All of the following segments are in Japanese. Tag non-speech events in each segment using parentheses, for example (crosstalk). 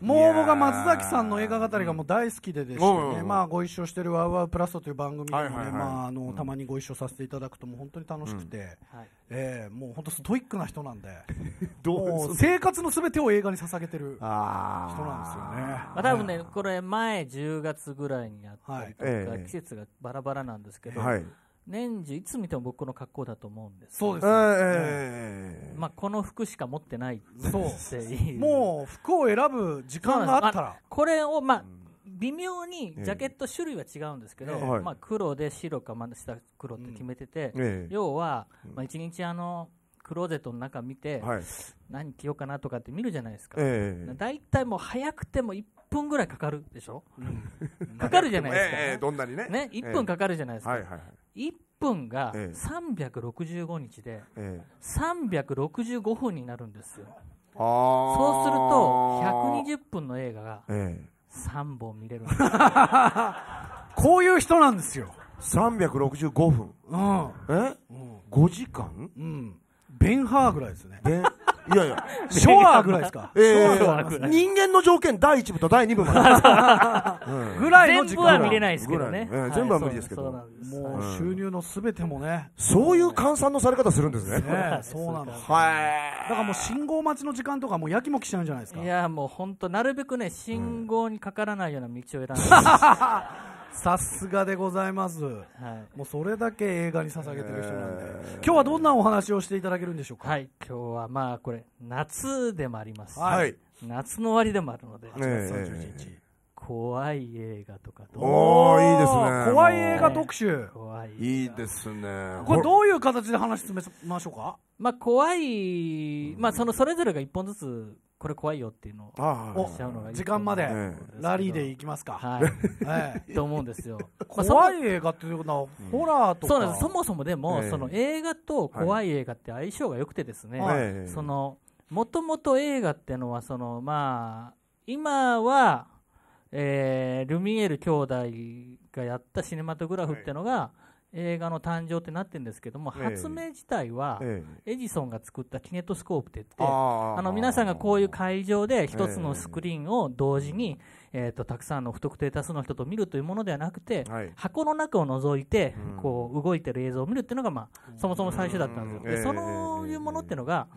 もう僕は松崎さんの映画語りがもう大好きでですね、まあご一緒してるワウワウプラストという番組でまああのたまにご一緒させていただくとも本当に楽しくて、えー、もう本当ストイックな人なんで、(laughs) もう生活のすべてを映画に捧げてる人なんですよね。まあ多分ねこれ前10月ぐらいにやったりとか季節がバラバラなんですけど。年中いつ見ても僕の格好だと思うんですそうですね、えーまあ、この服しか持ってないってうもう服を選ぶ時間があったらこれをまあ微妙にジャケット種類は違うんですけど、えー、まあ、黒で白か真下黒って決めてて、うんえー、要は、まあ、1日あのクローゼットの中見て、何着ようかなとかって見るじゃないですか、えー、だいたいもう早くても1分ぐらいかかるでしょ、うかかるじゃないですか、ね、どんなにねね1分かかるじゃないですか、はいはいはい1分が365日で、365分になるんですよ。そうすると、120分の映画が3本見れるんです。ええ、こういう人なんですよ。365分。うん。え、うん、?5 時間うん。ベンハーぐらいですね。いやいや、ショアーぐらいですか。えー、人間の条件第1部と第2部まで。(laughs) ぐらいの全部は見れないですけどね。えー、全部は無理ですけど。はい、もう収入のすべてもね。そういう換算のされ方するんですね。ねそうなんです、ね。(laughs) はい。だからもう信号待ちの時間とかもうやきもきしちゃうんじゃないですか。いや、もう本当なるべくね、信号にかからないような道を選んで。(laughs) さすがでございます、はい、もうそれだけ映画に捧げてる人なんで、えー、今日はどんなお話をしていただけるんでしょうか、はい、今日はまあこれ夏でもあります、はい、夏の終わりでもあるので、日、怖い映画とかどうおいいですね怖い映画特集いいですねこれどういう形で話進めましょうかまあ怖い、まあそのそれぞれが一本ずつこれ怖いよっていうのをしちゃうのが時間までラリーでいきますかはい (laughs) と思うんですよ (laughs) 怖い映画っていうのはホラーとかそうなんですそもそもでもその映画と怖い映画って相性が良くてですねそのもともと映画っていうのはそのまあ今はえー、ルミエール兄弟がやったシネマトグラフっていうのが、映画の誕生ってなってるんですけども、発明自体は、エジソンが作ったキネトスコープって言って、あの皆さんがこういう会場で一つのスクリーンを同時に、えー、とたくさんの不特定多数の人と見るというものではなくて、箱の中を覗いて、こう動いてる映像を見るっていうのが、まあ、そもそも最初だったんですよ。でそのいうものっていうのが、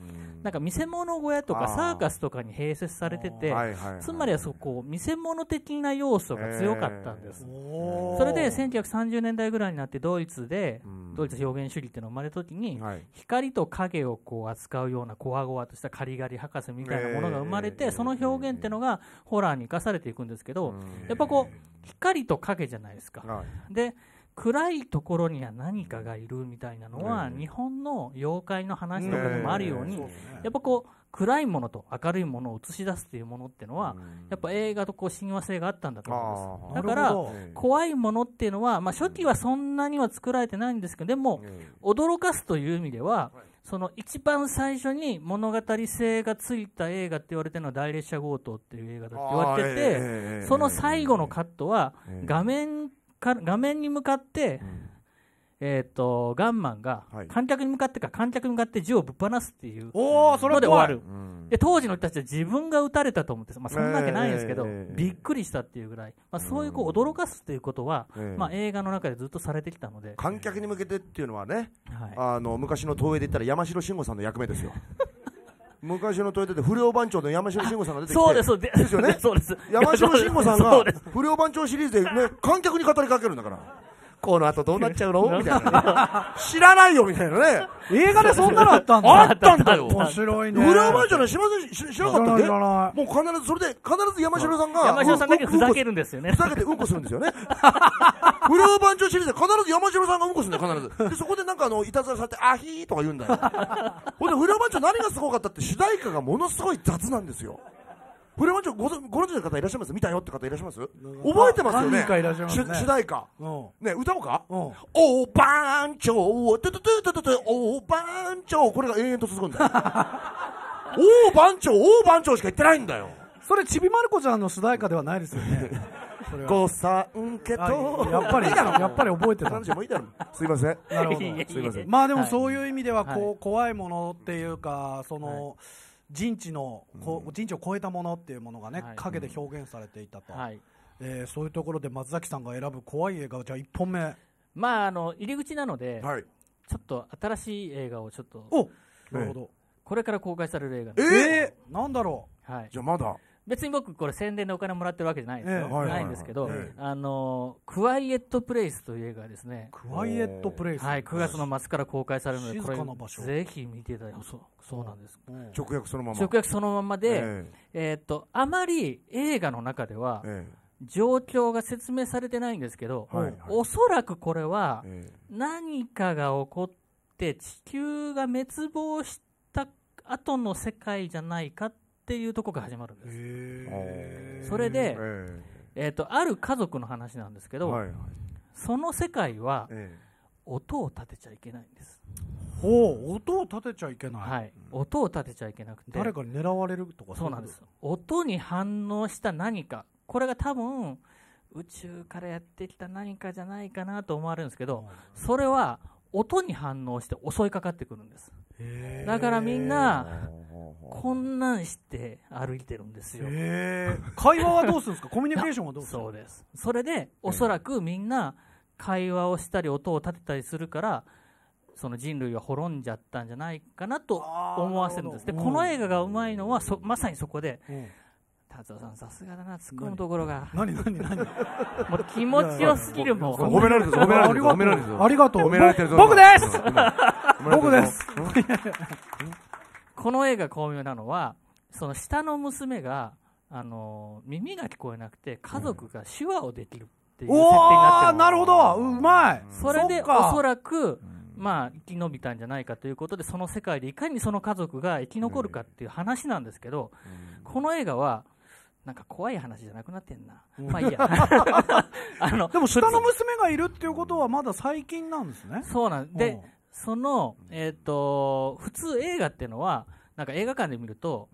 なんか見せ物小屋とかサーカスとかに併設されてて、つまりはそこ、見せ物的な要素が強かったんです。それで1930年代ぐらいになってドイツで、ドイツ表現主義っていうのが生まれた時に、光と影をこう扱うようなこわごわとしたカリガリ博士みたいなものが生まれて、その表現っていうのがホラーに生かされていくんですけど、やっぱこう、光と影じゃないですか。で、暗いところには何かがいるみたいなのは、日本の妖怪の話とかでもあるように、やっぱこう暗いものと明るいものを映し出すというものっていうのは、やっぱ映画とこう親和性があったんだと思いますだから怖いものっていうのは、まあ、初期はそんなには作られてないんですけどでも、驚かすという意味では、その一番最初に物語性がついた映画って言われてるのは大列車強盗っていう映画だって言われてて、その最後のカットは画面か画面に向かって、うん、えっ、ー、と、ガンマンが、観客に向かってか、観客に向かって銃をぶっ放すっていうおそれで終わる、うん、で、当時の人たちは自分が撃たれたと思って、まあ、そんなわけないんですけど、えー、びっくりしたっていうぐらい、まあ、そういうこう驚かすっていうことは、うん、まあ、映画の中でずっとされてきたので、観客に向けてっていうのはね、はい、あの昔の東映で言ったら山城慎吾さんの役目ですよ。昔のトヨタで不良番長の山城慎吾さんが出てきてそうです (laughs) そうですですよねそうです山城慎吾さんが不良番長シリーズで、ね、観客に語りかけるんだからこの後どうなっちゃうの (laughs) みたいな、ね、(laughs) 知らないよみたいなね映画でそんなのあったんだあったんだよ面白いね良番長の知し、知らなかったんけもう必ずそれで必ず山城さんが山城さんだけふざけるんですよねふざけてうんこするんですよね不良番長シリーズで必ず山城さんがうんこするんだよ必ず (laughs) でそこでなんかあのいたずらされて「あひー」とか言うんだよほんで不良番長何がすごかったって主題歌がものすごい雑なんですよ不良番長ご存ご存知の方いらっしゃいます見たよって方いらっしゃいます覚えてますよね何かいらっしゃいますね主題歌ね、んね歌おうかうん「お番長トゥトゥトゥトゥトゥお番長」これが永遠と続くんだよ「(laughs) お番長お番長」しか言ってないんだよそれちびまる子ちゃんの主題歌ではないですよね (laughs) 五三けとやっぱり (laughs) やっぱり覚えてたんもいいだろすいませんなるほどすいませんまあでもそういう意味ではこう怖いものっていうかその人知の人知を超えたものっていうものがね陰で表現されていたとえそういうところで松崎さんが選ぶ怖い映画はじゃあ1本目まああの入り口なのでちょっと新しい映画をちょっとなるほどこれから公開される映画ええなんだろうはいじゃあまだ別に僕これ宣伝でお金もらってるわけじゃないですよ、ないんですけど、あのクワイエットプレイスという映画ですねクワイエットプレイスはい9月の末から公開されるのでこれぜひ見ていただいてそうそうなんです、直訳そのまま直訳そのままで、えっとあまり映画の中では、状況が説明されてないんですけど、はいおそらくこれは何かが起こって地球が滅亡した後の世界じゃないかってっていうとこから始まるんです。それで、えっと、ある家族の話なんですけど、その世界は、音を立てちゃいけないんです。ほう音を立てちゃいけない、はい、音を立てちゃいけなくて誰かに狙われるとかそうなんです音に反応した何かこれが多分宇宙からやってきた何かじゃないかなと思われるんですけどそれは音に反応して襲いかかってくるんですだからみんな、こんなんして歩いてるんですよ。会話はどうするんですか (laughs) コミュニケーションはどうするそうです。それで、おそらくみんな、会話をしたり音を立てたりするからその人類は滅んじゃったんじゃないかなと思わせるんですで、この映画がうまいのはそまさにそこで、達夫さんさすがだな突っ込むところが何何何 (laughs) もう気持ちよすぎるもん褒められてる褒められてる褒められてるありがとう褒められてる僕です僕ですこの映画巧妙なのはその下の娘があの耳が聞こえなくて家族が手話をできるっていう設定になってるなるほどうまいそれでおそらくまあ生き延びたんじゃないかということでその世界でいかにその家族が生き残るかっていう話なんですけどこの映画はなんか怖い話じゃなくなってんな、うん、まあいいや (laughs) あのでも下の娘がいるっていうことはまだ最近なんですねそうなんでその、えっ、ー、と、普通映画っていうのは、なんか映画館で見ると、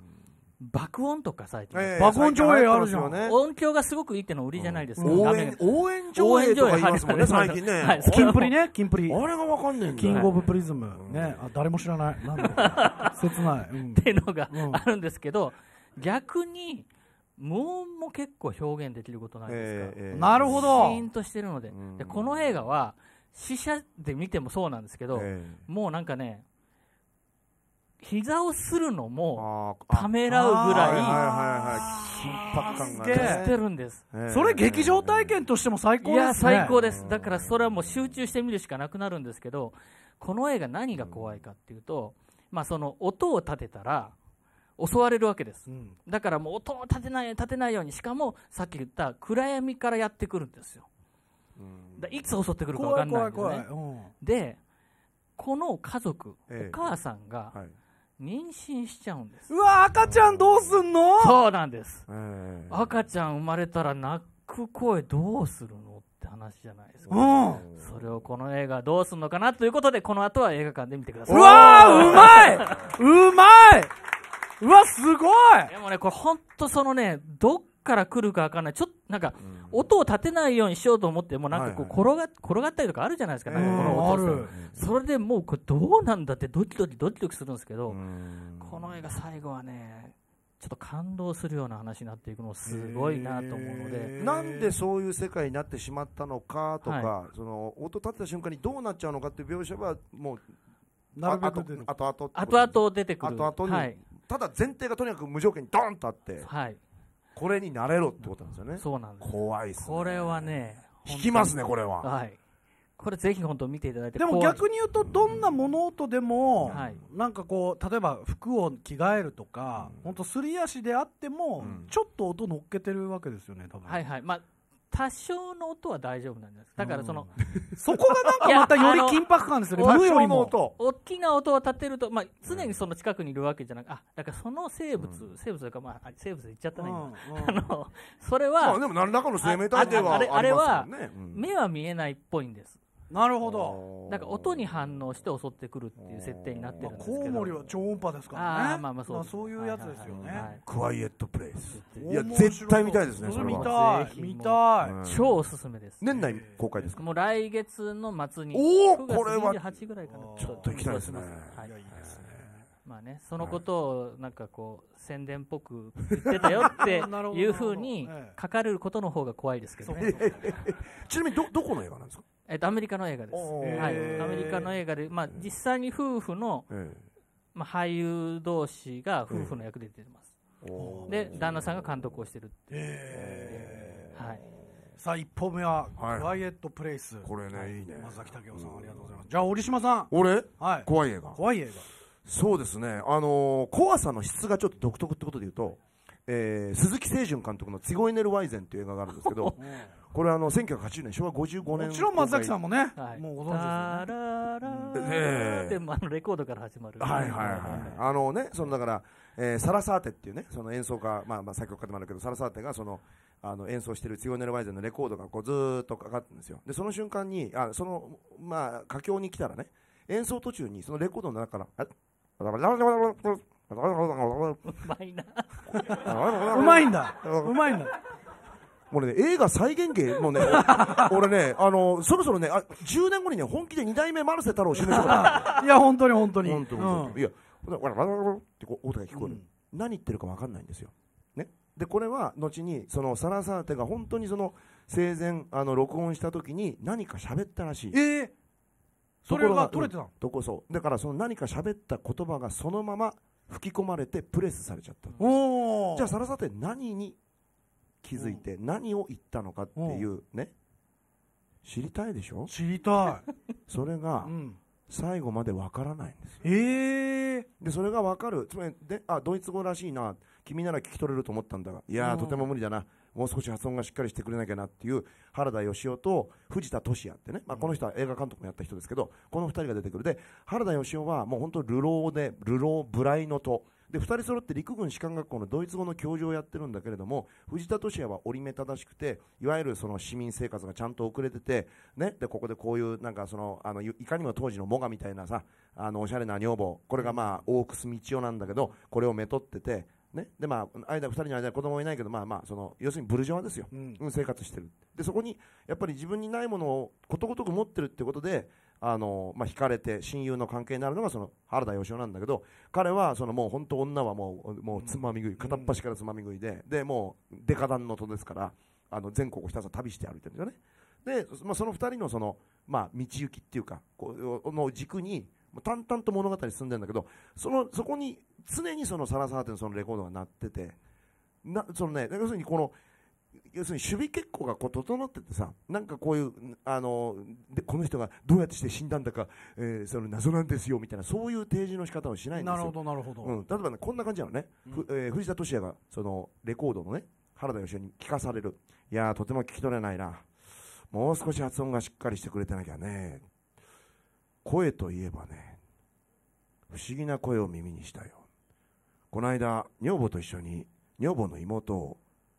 爆音とか最近、えー、爆音上映あるじゃん、音響がすごくいいっての売りじゃないですか、うん、応援応援上映とか言いますもんね最近ね、はい、キンプリねキンプリあれがわかんねえんだキングオブプリズム、ねあ誰も知らないなんだ (laughs) 切ない、うん、っていうのがあるんですけど、逆に無音も結構表現できることないですか、えーえー、なるほどシーンとしてるので,、でこの映画は死者で見てもそうなんですけど、えー、もうなんかね、膝をするのもためらうぐらい緊迫感がしてるんです、えー、それ劇場体験としても最高です、ね、いや最高ですだからそれはもう集中して見るしかなくなるんですけどこの映画何が怖いかっていうと、まあその音を立てたら襲われるわけです、うん、だからもう音を立てない立てないようにしかもさっき言った暗闇からやってくるんですよだいつ襲ってくるか分かんないんですね、でこの家族、お母さんが妊娠しちゃうんです、うわ赤ちゃんどうすんのそうなんです、赤ちゃん生まれたら泣く声どうするのって話じゃないですか、それをこの映画どうすんのかなということでこの後は映画館で見てくださいうわうまいうまいうわすごいでもねこれ本当そのねどっから来るか分かんないちょっとなんか、うん音を立てないようにしようと思ってもなんかこう転が,、転がったりとかあるじゃないですか、なんかこの音それでもうこれどうなんだってドキドキドキドキするんですけどこの映画最後はねちょっと感動するような話になっていくのすごいなと思うのでなんでそういう世界になってしまったのかとか、はい、その音立てた瞬間にどうなっちゃうのかっていう描写はもうあとべ後後出てくる後々に、はい、ただ前提がとにかく無条件にドーンとあって、はい、これになれろってことなんですよね。そうなんです。怖いっすね。これはね、引きますね、これは。はい。これぜひ本当見ていただいてでも逆に言うとどんな物音でも、うなんかこう例えば服を着替えるとか、本当すり足であっても、ちょっと音乗っけてるわけですよね多分はいはいまあ多少の音は大丈夫なんです。だからその、(laughs) そこがなんかまたより緊迫感ですよね。上よりも。大きな音を立てると、まあ、常にその近くにいるわけじゃなく、あ、だからその生物、うん、生物というか、まあ、生物言っちゃったね、今。(laughs) あの、それは、まあでも何らかの生命体ではあれあれは、目は見えないっぽいんです。なるほどなんか音に反応して襲ってくるっていう設定になってるんですけど、まあ、コウモリは超音波ですからねあまあまあそう,、まあ、そういうやつですよね、はいはい、クワイエットプレイスいや絶対見たいですねそれ見たい見たい、うん、超おすすめです年内公開ですかもう来月の末におおこれはちょっと行きたいですね、はい、いやいいですねまあね、そのことをなんかこう宣伝っぽく言ってたよって (laughs) いうふうに書かれることの方が怖いですけどね。(laughs) ちなみにどどこの映画なんですかえっと、アメリカの映画です。はい、アメリカの映画で、まあ、実際に夫婦の、まあ、俳優同士が夫婦の役で出てます。で、旦那さんが監督をしてるっていう。はい。さあ1本目は「クワイエット・プレイス」これねいいね松崎武雄さんありがとうございますじゃあ折島さん俺はい怖い映画怖い映画そうですね、あのー、怖さの質がちょっと独特ってことで言うと、えー、鈴木清純監督の「ツィゴイネル・ワイゼン」っていう映画があるんですけど、(laughs) これあの1980年、昭和55年もちろん松崎さんもね、はい、もうご存知ですよね。ー、であのレコードから始まる、はいはいはい、あのね、そのだから、えー、サラサーテっていうね、その演奏家、まあ、まあ作曲家でもあるけど、サラサーテがそのあの演奏しているツヨネル・ワイゼンのレコードがこうずっとかかってるんですよ、でその瞬間に、あそのまあ、佳境に来たらね、演奏途中にそのレコードの中から、あうまいな。うまいんだ。うまいんだ。もうね、映画再現芸もうね、(laughs) 俺ね、あの、そろそろね、あ、10年後にね、本気で二代目丸瀬太郎を死ぬ人が。いや、本当に本当に。本当に本当に。いや、わらわらわらってこう音が聞こえる。何言ってるかわかんないんですよ。ね。で、これは、後に、その、サラサーテが本当にその、生前、あの、録音した時に何か喋ったらしい。ええそれが取れてたの、こそうだからその何か喋った言葉がそのまま吹き込まれてプレスされちゃったおじゃあさらさて何に気づいて何を言ったのかっていうね知りたいでしょ知りたい (laughs) それが最後までわからないんですええでそれがわかるつまりであドイツ語らしいな君なら聞き取れると思ったんだがいやーとても無理だなもう少し発音がしっかりしてくれなきゃなっていう原田芳雄と藤田俊也ってね、まあ、この人は映画監督もやった人ですけど、この2人が出てくるで原田芳雄はもう本当流浪で流浪ブライのとで2人揃って陸軍士官学校のドイツ語の教授をやってるんだけれども藤田俊也は折り目正しくていわゆるその市民生活がちゃんと遅れてて、ね、でここでこういうなんかそのあのいかにも当時のモガみたいなさあのおしゃれな女房これがまあ大楠道夫なんだけどこれをめとっててね、で、まあ、間、二人の間に子供はいないけど、まあまあ、その、要するにブルジョワですよ。うん、生活してる。で、そこに、やっぱり自分にないものをことごとく持ってるってことで、あの、まあ、惹かれて、親友の関係になるのが、その、原田芳雄なんだけど、彼は、その、もう、本当女はもう、もう、つまみ食い、片っ端からつまみ食いで、で、もう、デカダンの戸ですから、あの、全国をひたすら旅して歩いてるんだよね。で、まあ、その二人の、その、まあ、道行きっていうか、この軸に、淡々と物語進んでるんだけど、その、そこに、常にそのサラサーテンそのレコードが鳴ってて、な、そのね、要するにこの、要するに守備結構がこう整っててさ、なんかこういう、あの、でこの人がどうやってして死んだんだか、えー、その謎なんですよみたいな、そういう提示の仕方をしないんですよ。なるほど、なるほど。うん、例えばね、こんな感じなのね、うん、えー、藤田俊也が、その、レコードのね、原田芳雄に聞かされる。いやとても聞き取れないな。もう少し発音がしっかりしてくれてなきゃね。声といえばね、不思議な声を耳にしたよ。この間、女房と一緒に女房の妹を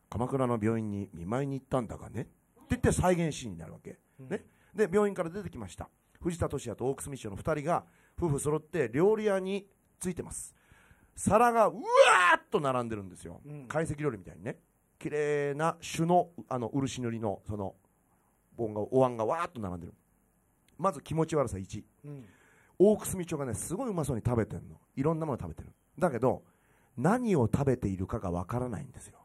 鎌倉の病院に見舞いに行ったんだがねって言って再現シーンになるわけ、ね、で病院から出てきました藤田俊也と大久住師匠の2人が夫婦揃って料理屋に着いてます皿がうわーっと並んでるんですよ、懐石料理みたいにね綺麗な朱のあの漆塗りのその盆がお椀がわーっと並んでるまず気持ち悪さ1、うん、大久住町がねすごいうまそうに食べてるのいろんなもの食べてるだけど何を食べているかがわからないんですよ。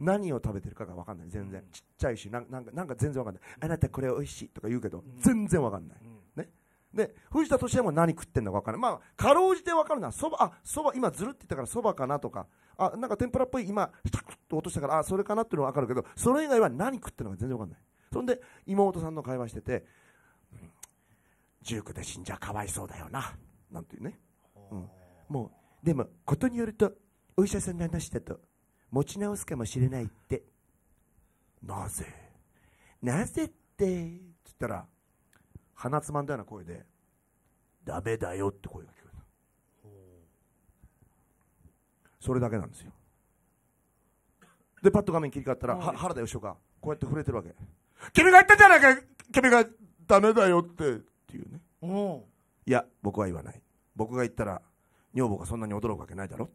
何を食べてるかがわかんない。全然。ちっちゃいし、なんか、なんか全然わかんない。あなたこれ美味しいとか言うけど、全然わかんない。ね。で、藤田としても何食ってんのかわかんない。まあ、かろうじてわかるのは、そば、あ、そば、今ずるって言ったからそばかなとか、あ、なんか天ぷらっぽい今、シタッと落としたから、あ、それかなっていうのはわかるけど、それ以外は何食ってるのか全然わかんない。そんで、妹さんの会話してて、うん、19で死んじゃかわいそうだよな、なんていうね。うん、もでもことによるとお医者さんが話したと持ち直すかもしれないってなぜなぜって言ったら鼻つまんだような声でダメだよって声が聞こえたそれだけなんですよでパッと画面切り替わったら、は原田芳雄がこうやって触れてるわけ君が言ったじゃないか君がダメだよってっていうねいや僕は言わない僕が言ったら女房がそんなに驚くわけないだろ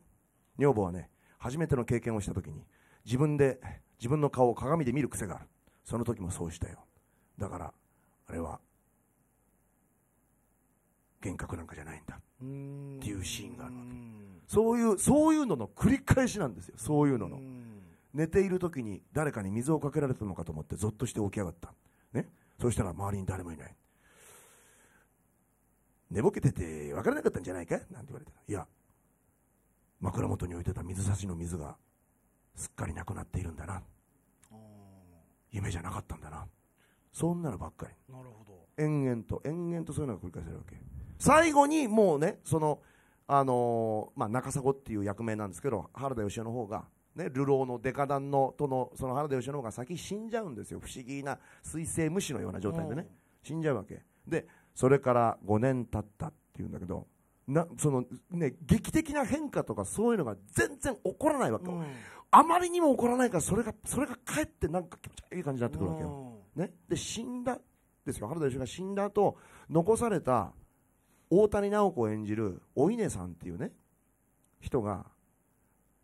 女房はね初めての経験をした時に自分で自分の顔を鏡で見る癖があるその時もそうしたよだからあれは幻覚なんかじゃないんだっていうシーンがあるわけそういうそういうのの繰り返しなんですよそういうのの寝ている時に誰かに水をかけられたのかと思ってぞっとして起き上がったねそしたら周りに誰もいない寝ぼけてて分からなかったんじゃないかなんて言われて、いや、枕元に置いてた水差しの水がすっかりなくなっているんだな。夢じゃなかったんだな。そんなのばっかり。なるほど。延々と、延々とそういうのが繰り返されるわけ。最後にもうね、その、あのー、まあ、中迫っていう役名なんですけど、原田芳雄の方が、ね、流浪のデカダンのとの、その原田芳雄の方が先死んじゃうんですよ。不思議な水星無視のような状態でね。死んじゃうわけ。で、それから5年経ったっていうんだけどなそのね、劇的な変化とかそういうのが全然起こらないわけよ、うん、あまりにも起こらないからそれがそれがかえってなんか気持ちいい感じになってくるわけよ、うん、ね、で死んだですよ原田芳雄が死んだ後残された大谷直子を演じるお稲さんっていうね人が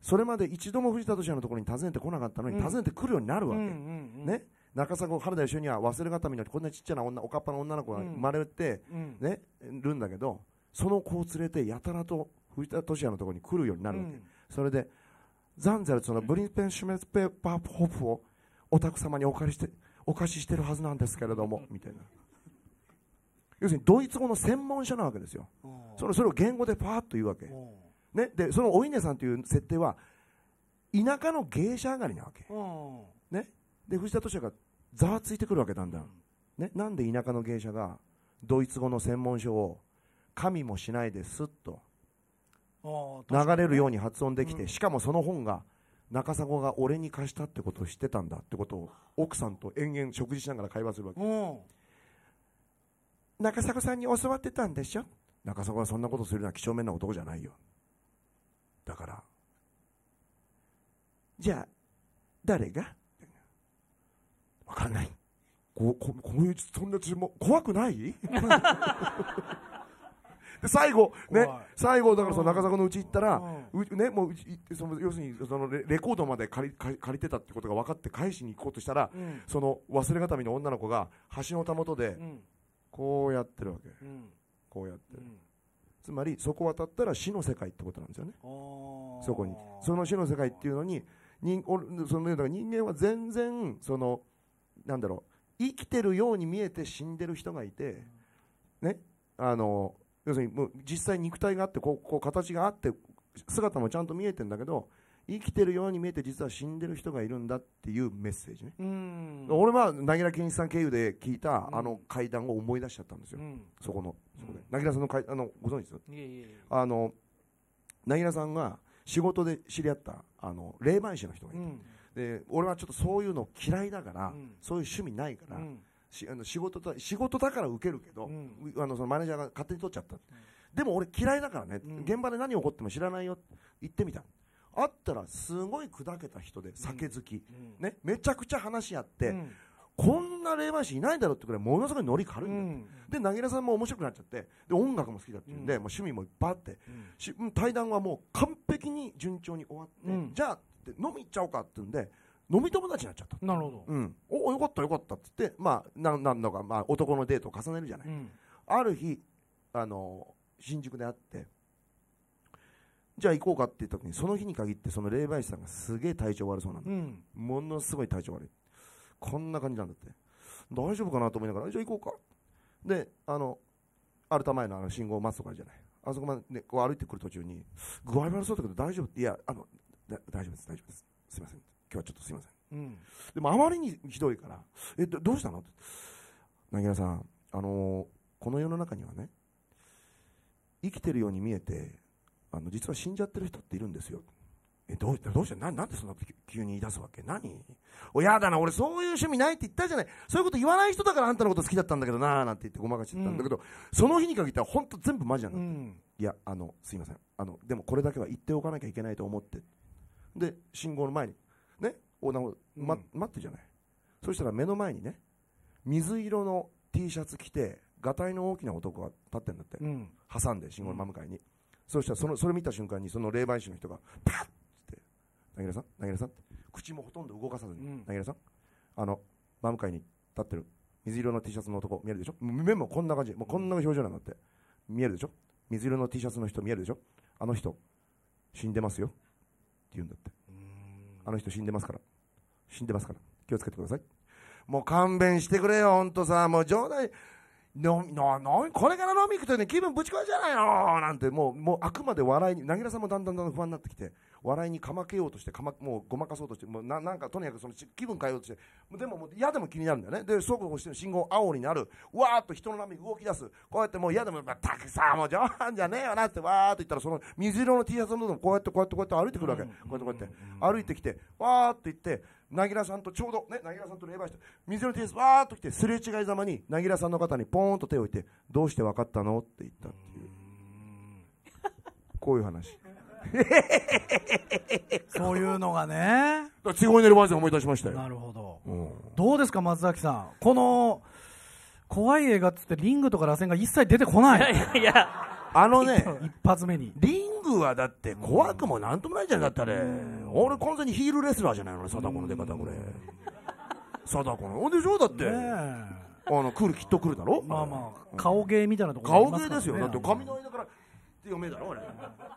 それまで一度も藤田敏也のところに訪ねてこなかったのに訪ねてくるようになるわけ、ね、中迫原田一雄には忘れがたみのこんなちっちゃな女おかっぱの女の子が生まれて、ね、るんだけどその子を連れてやたらと藤田俊也のところに来るようになるわけ、それでザンゼルのブリンペン・シュメスペーパーホフをお宅様にお借りしてお貸ししてるはずなんですけれどもみたいな要するにドイツ語の専門書なわけですよそれそれを言語でパーッと言うわけ、ね、でそのお稲さんという設定は田舎の芸者上がりなわけ、ね、で藤田俊也がざわついてくるわけだんだん、ね、なんで田舎の芸者がドイツ語の専門書を神もしないですっと流れるように発音できて、しかもその本が中迫が俺に貸したってことを知ってたんだってことを奥さんと延々食事しながら会話するわけ中迫さんに教わってたんでしょ中迫はそんなことするのは几帳面な男じゃないよだからじゃあ誰がわからない。こここういうそんな注文怖くない (laughs) で最後ね最後だからその中坂のうち行ったら、うねもうその要するにそのレコードまで借り借りてたってことが分かって返しに行こうとしたら、うん、その忘れ形見の女の子が橋のたもとで、こうやってるわけ、うん、こうやってる、うん、つまりそこ渡ったら死の世界ってことなんですよねそこにその死の世界っていうのに人その人間は全然そのなんだろう生きてるように見えて死んでる人がいて、ね、あの要するにもう実際肉体があってこうこう形があって姿もちゃんと見えてるんだけど生きてるように見えて実は死んでる人がいるんだっていうメッセージね俺は凪良健一さん経由で聞いたあの会談を思い出しちゃったんですよ、うん、そこのそこで凪さんの会あのご存知ですあの凪良さんが仕事で知り合ったあの霊媒師の人がいて、うんで俺はちょっとそういうの嫌いだから、うん、そういう趣味ないから、うん、しあの仕事だ仕事だから受けるけど、うん、あのそのマネージャーが勝手に取っちゃった、でも俺嫌いだからね、現場で何起こっても知らないよって言ってみたあったらすごい砕けた人で酒好き、ね、めちゃくちゃ話し合って、こんな霊媒師いないんだろうってくらいものすごいノリ軽いんだ、うん、で凪良さんも面白くなっちゃってで音楽も好きだっていうんで、もう趣味もいっぱいあって、し対談はもう完璧に順調に終わって、じゃあって飲み行っちゃおうかって言うんで飲み友達になっちゃったなるほど、うん、およかったよかったって言って、まあ、ななんだか、まあ、男のデートを重ねるじゃない、うん、ある日あの新宿で会ってじゃあ行こうかって言った時にその日に限ってその霊媒師さんがすげえ体調悪そうなんだ、うん、ものすごい体調悪いこんな感じなんだって大丈夫かなと思いながらじゃあ行こうかであのアルタ前のあの信号を待つとかじゃないあそこまで、ね、こう歩いてくる途中に具合悪そうだけど大丈夫っていやあの大丈夫です、大丈夫です。すいません。今日はちょっとすいません。うん、でもあまりにひどいから、え、どどうしたのって。なぎらさん、あのー、この世の中にはね、生きてるように見えて、あの、実は死んじゃってる人っているんですよ。え、どうしたどうしたななんでそんな急に言い出すわけ何お、やだな、俺そういう趣味ないって言ったじゃない。そういうこと言わない人だからあんたのこと好きだったんだけどなーなんて言ってごまかしてたんだけど、うん、その日に限っては本当全部マジなんだ、うん、いや、あの、すいません。あの、でもこれだけは言っておかなきゃいけないと思ってで、信号の前に、ね、横断を、ま、待ってじゃない。そしたら目の前にね、水色の T シャツ着て、がたいの大きな男が立ってんだって、うん、挟んで信号の真向かいに、うん、そしたらそのそれ見た瞬間にその霊媒師の人がパッって「なぎらさんなぎらさん」って口もほとんど動かさずに「なぎらさんあの真向かいに立ってる水色の T シャツの男見えるでしょ目もこんな感じもうこんな表情なんだって、見えるでしょ水色の T シャツの人見えるでしょあの人死んでますよ言うんだってあの人死んでますから死んでますから気をつけてくださいもう勘弁してくれよほんとさもう冗談のののこれから飲み行くとね気分ぶち壊しじゃないのなんてもうもうあくまで笑いになぎらさんもだんだんだんだん不安になってきて笑いにかまけようとしてか、ま、もうごまかそうとしてもうななんかとにかくその気分変えようとしてでももう嫌でも気になるんだよねで速度して信号青になるわーっと人の波動き出すこうやってもう嫌でも、まあ、たくさんもう冗談じゃねえよなってわーっと言ったらその水色の T シャツの部分こうやってこうやってこうやって歩いてくるわけ、こうやってこうやって歩いてきてわーっと言ってなぎらさんとちょうどねなぎらさんと霊媒師水の T シャツわーっと来てすれ違いざまになぎらさんの方にポーンと手を置いてどうして分かったのって言ったっていうこういう話。(laughs) そういうのがね。だ地声のバージョン思い出しましたよ。なるほど。うん、どうですか、松崎さん。この、怖い映画っつってリングとか螺旋が一切出てこない。いやいや、あのね、(laughs) 一発目に。リングはだって怖くもなんともないじゃん。だったら、俺完全にヒールレスラーじゃないのね、貞子の出方これ。貞子の。ほんでしょだって。ねあの来るきっと来るだろまあまあ、顔芸みたいなところ、ね、顔芸ですよだって髪の間からめだろ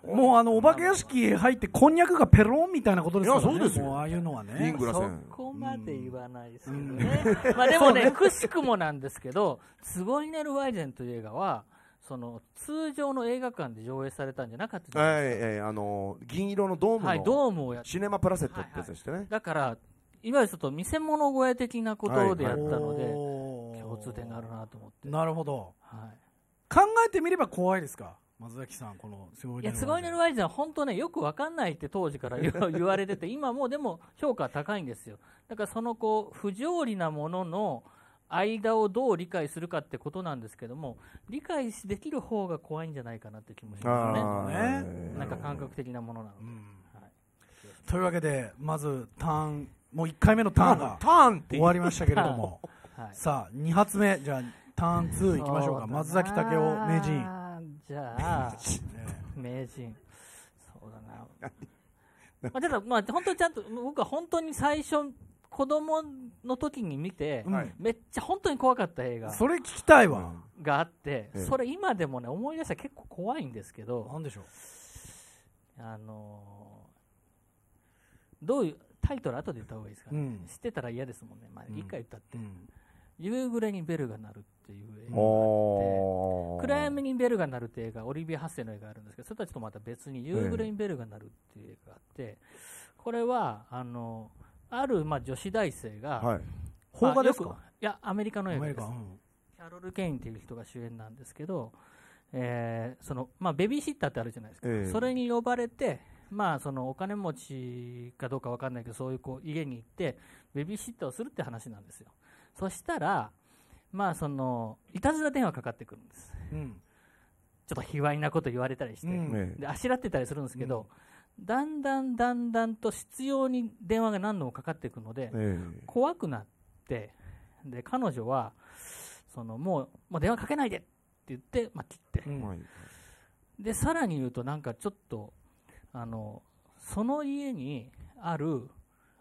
俺もうあのお化け屋敷入ってこんにゃくがペロンみたいなことですからねいやそうですよああいうのはねイングラそこまで言わないですけどね、うん、まあでもねくしくもなんですけど「ツゴイネル・ワイゼン」という映画はその通常の映画館で上映されたんじゃなかったじいですか、えあの銀色のドームの、はい、ドームをやシネマプラセットってやつでしてね、はいはい、だからいわゆるちょっと見せ物小屋的なことでやったので、はいはい、共通点があるなと思ってなるほど、はい、考えてみれば怖いですか松崎さん、このすごいねるすごいねワイズは本当ね、よくわかんないって当時から (laughs) 言われてて、今もうでも評価高いんですよ。だからそのこう、不条理なものの間をどう理解するかってことなんですけども、理解できる方が怖いんじゃないかなって気もしますね。ね。なんか感覚的なものなので。というわけで、まずターン、もう1回目のターンが終わりましたけれども、(laughs) はい、さあ、2発目、じゃあターン2いきましょうか。松崎武雄名人。じゃあ、名人,、そうだな。まあ、ただ、まあ、本当にちゃんと、僕は本当に最初、子供の時に見て、はい、めっちゃ本当に怖かった映画。それ聞きたいわ。があって、ええ、それ今でもね、思い出したら結構怖いんですけど。なんでしょうあのー、どういう、タイトル後で言った方がいいですかね。うん、知ってたら嫌ですもんね。まあ、一回言ったって。うん夕暮れにベルが鳴るっていう映画があって暗闇にベルが鳴るって映画オリビア・ハッセの映画があるんですけどそれとはちょっとまた別に夕暮れにベルが鳴るっていう映画があって、これはあのあるまあ女子大生が、はい邦画ですか、いやアメリカの映画です、うん、キャロル・ケインっていう人が主演なんですけど、えーそのまあ、ベビーシッターってあるじゃないですか、えー、それに呼ばれて、まあ、そのお金持ちかどうか分かんないけどそういうこう家に行ってベビーシッターをするって話なんですよそしたらまあそのいたずら電話かかってくるんです、うん、ちょっと卑猥なこと言われたりして、うん、であしらってたりするんですけど、うん、だんだんだんだんと執拗に電話が何度もかかってくので、ええ、怖くなってで彼女はそのもうもう電話かけないでって言って、まあ、切って、でさらに言うとなんかちょっとあのその家にある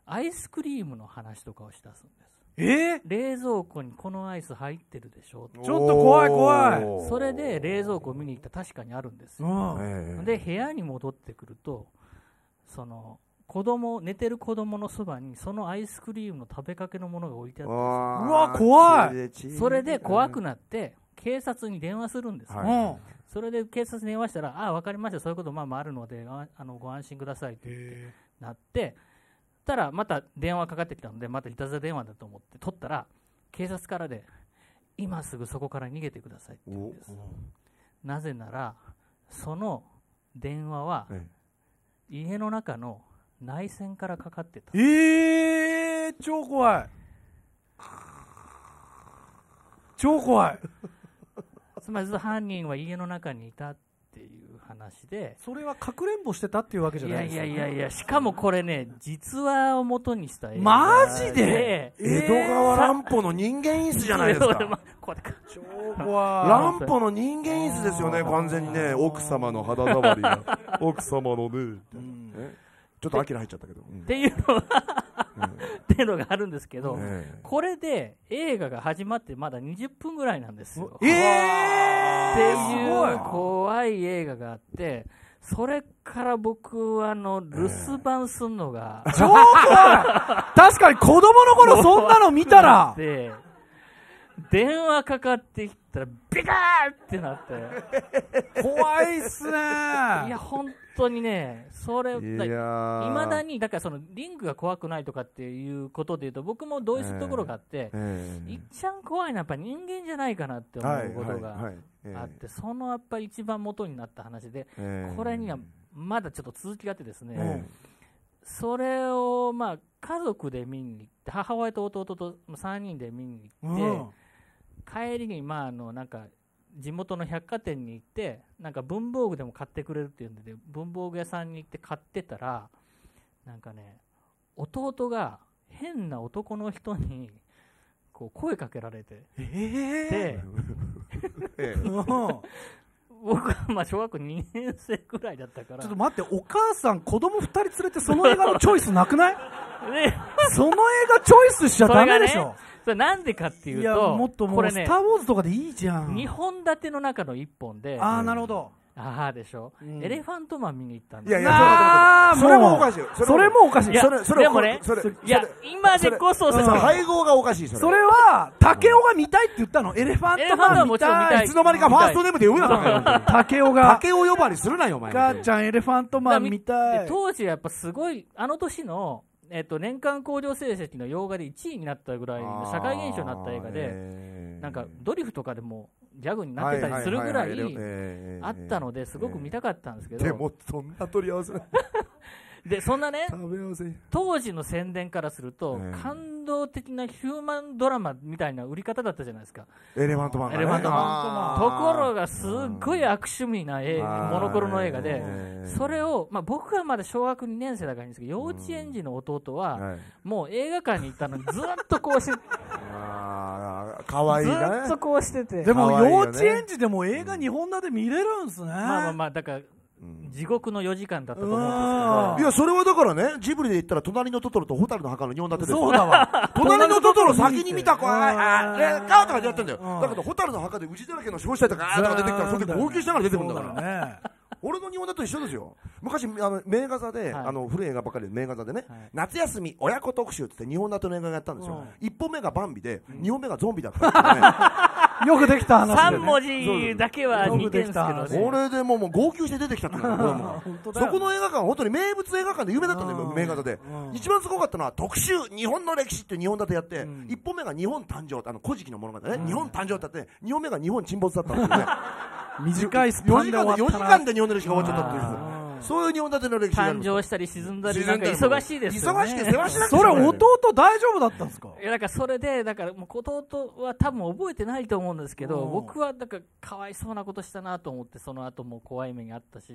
アイスクリームの話とかをしたすんですえ冷蔵庫にこのアイス入ってるでしょちょっと怖い怖いそれで冷蔵庫見に行った確かにあるんですよ、で部屋に戻ってくるとその子供寝てる子供のそばにそのアイスクリームの食べかけのものが置いてあってうわ怖いそれで怖くなって警察に電話するんです、はい、それで警察に電話したらああ分かりましたそういうことまあまああるのであのご安心くださいってなってったらまた電話かかってきたのでまたいたずら電話だと思って取ったら警察からで今すぐそこから逃げてくださいって言うんですなぜならその電話は家の中の内線からかかってたええー、超怖い超怖い (laughs) つまり犯人は家の中にいたっ話で。それはかくれんぼしてたっていうわけじゃないですか、いやいやいやしかもこれね、実話をとにした映画マジで、えー、江戸川乱歩の人間椅子じゃないですか。(laughs) 乱歩の人間椅子ですよね、完全にね。奥様の肌触りが。奥様のね。ちょっとアキラ入っちゃったけど。っていうのはっていうのがあるんですけど、これで映画が始まってまだ20分ぐらいなんですよ。えー、っていう怖い映画があって、それから僕は、あの、留守番すんのが、えー。超怖い確かに子供の頃そんなの見たら (laughs) 電話かかってきたら、ビカーってなって。(laughs) 怖いっすねいや、本当にね、それ、いまだに、だからそのリングが怖くないとかっていうことでいうと、僕も同意するところがあって、えー、いっちゃん怖いのはやっぱ人間じゃないかなって思うことがあって、そのやっぱり一番元になった話で、えー、これにはまだちょっと続きがあってですね、えー、それをまあ家族で見に行って、母親と弟と3人で見に行って、うん、帰りにまああのなんか、地元の百貨店に行ってなんか文房具でも買ってくれるっていうんで文房具屋さんに行って買ってたらなんかね弟が変な男の人にこう声かけられて、えー、で、(laughs) ええ僕はまあ小学校2年生くらいだったから。ちょっと待って、お母さん、子供2人連れてその映画のチョイスなくないね、その映画チョイスしちゃダメでしょ。それ、ね、なんでかっていうと、いやもっともう、ね、スター・ウォーズとかでいいじゃん。2本立ての中の1本で、ああ、なるほど。ああでしょ、うん、エレファントマン見に行ったんだいやいやそれもおかしいそれもおかしいそれそれでもねそれいや今でこそそそ配合がおかしいそれそれは武雄が見たいって言ったのエレファントマン見たいいつの間にかファーストネームで呼ぶな武雄が武雄呼ばわりするなよお前母ちゃんエレファントマン見たい当時やっぱすごいあの年のえっと、年間興行成績の洋画で1位になったぐらいの社会現象になった映画で、なんかドリフとかでもギャグになってたりするぐらいあったのですごく見たかったんですけど、でもそんな取り合わせで、そんなね、当時の宣伝からすると、えー、感動的なヒューマンドラマみたいな売り方だったじゃないですか。エレファントマン、ね、エレファントマン。ところが、すっごい悪趣味な映モノクロの映画で、えー、それを、まあ僕はまだ小学2年生だからいいんですけど、幼稚園児の弟は、もう映画館に行ったのにずっとこうして、(laughs) いね。ずっとこうしてて。でも幼稚園児でも映画日本だで見れるんですね。まあまあまあ、だから、地獄の4時間だったと思うんですけどいやそれはだからねジブリで言ったら「隣のトトロ」と「蛍の墓」の日本立てでそうだわ (laughs) 隣のトトロ先に見た子ああカーとかでやってんだよだけど蛍の墓で氏だらけの少子体とかあーとか出てきたらそれで号泣しながら出てくるんだからね (laughs) 俺の日本だと一緒ですよ昔あの名画座で、あの古い映画ばかりで名画座でね、夏休み親子特集って日本だとの映画がやったんですよ、う本目がバンビで、う本目がゾンビだったんですよね (laughs) よくできた話で、ね、3文字だけは似てるんですけどねこれでもうもう号泣して出てきたって (laughs) そこの映画館本当に名物映画館で有名だったんだよ名画で一番すごかったのは特集日本の歴史って日本立てやって、うん、1本目が日本誕生あの古事記の物語ね、うん、日本誕生ってって2本目が日本沈没だったんですよね (laughs) 短いスパンで終わった4時間で日本の歴史が終わっちゃったっていうそういう日本立ての歴史誕生したり沈んだり、なんか忙しいですよ、ね、忙しくて世しなくて。それ弟大丈夫だったんですかいや、だからそれで、だからもう弟は多分覚えてないと思うんですけど、僕はだかかわいそうなことしたなと思って、その後も怖い目にあったし。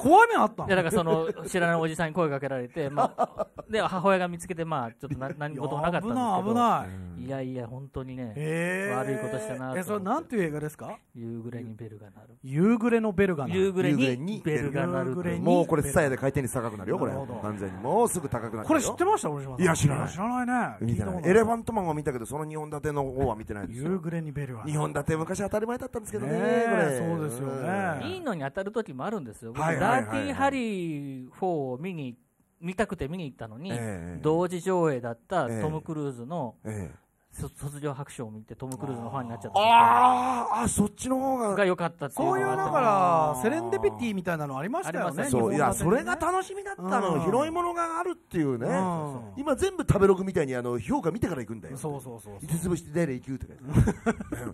怖い目あったいやだからその知らないおじさんに声かけられて、まあ、で母親が見つけて、まあ、ちょっとな何事もなかったんですけど危ない危ないいやいや本当にね、えー、悪いことしたなえそれなんていう映画ですか夕暮れにベルが鳴る夕暮れのベルが鳴る夕暮れにベルが鳴るもうこれスタヤで回転率高くなるよこれ完全にもうすぐ高くなるこれ知ってました俺島いや知らない知らないね見てないエレファントマンは見たけどその日本立ての方は見てないです夕暮れにベルは日本立て昔当たり前だったんですけどねそうですよねいいのに当たる時もあるんですよはいーティーハリー4を見に見たくて見に行ったのに、同時上映だったトム・クルーズの、卒業白書を見てトム・クルーズのファンになっちゃったああそっちの方がが良かったっていうそういうだからセレンデピティみたいなのありましたよねそういやそれが楽しみだったの拾い物があるっていうね今全部食べログみたいにあの評価見てから行くんだよそうそうそう5つ星で誰行とか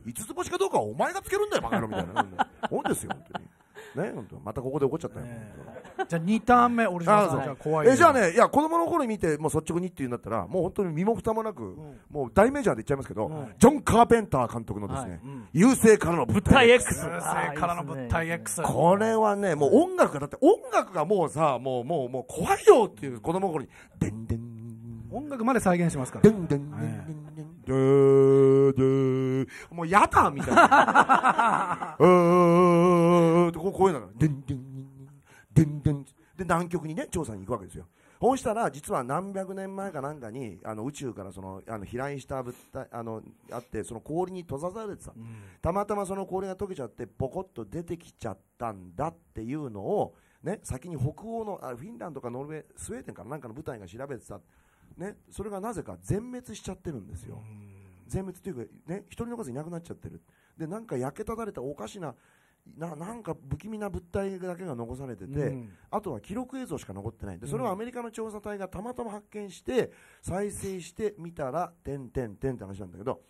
5 (laughs) つ星かどうかはお前がつけるんだよバカ野郎みたいなほんですよ本当にね、またここで怒っちゃったよ、ね、じゃあ2ターン目俺じゃあ怖いえじゃあねいや子供の頃見てもう率直にっていうんだったらもう本当に身も蓋もなく、うん、もう大メジャーで言っちゃいますけど、うん、ジョン・カーペンター監督のですね、はいうん、優勢からの物体 X 優勢からの物体 X これはねもう音楽がだって音楽がもうさもうもうもう怖いよっていう子供の頃に「でんでん」音楽まで再現しますから、ね。でんでんででゥもうやだみたいな。うーこういうのが、ドゥンドゥン、ドゥンドゥン。で、南極にね、調査に行くわけですよ。そうしたら、実は何百年前かなんかに、あの宇宙からそのあの飛来した物体あのあって、その氷に閉ざされてた、うん、たまたまその氷が溶けちゃって、ぽこっと出てきちゃったんだっていうのを、ね、先に北欧のあフィンランドかノルウェー、スウェーデンかなんかの部隊が調べてた。ね、それがなぜか全滅しちゃってるんですよ、全滅というか、ね、一人の数いなくなっちゃってる、でなんか焼けただれたおかしなななんか不気味な物体だけが残されてて、うん、あとは記録映像しか残ってないでそれをアメリカの調査隊がたまたま発見して再生してみたら「(laughs) てんてんてん」って話なんだけど。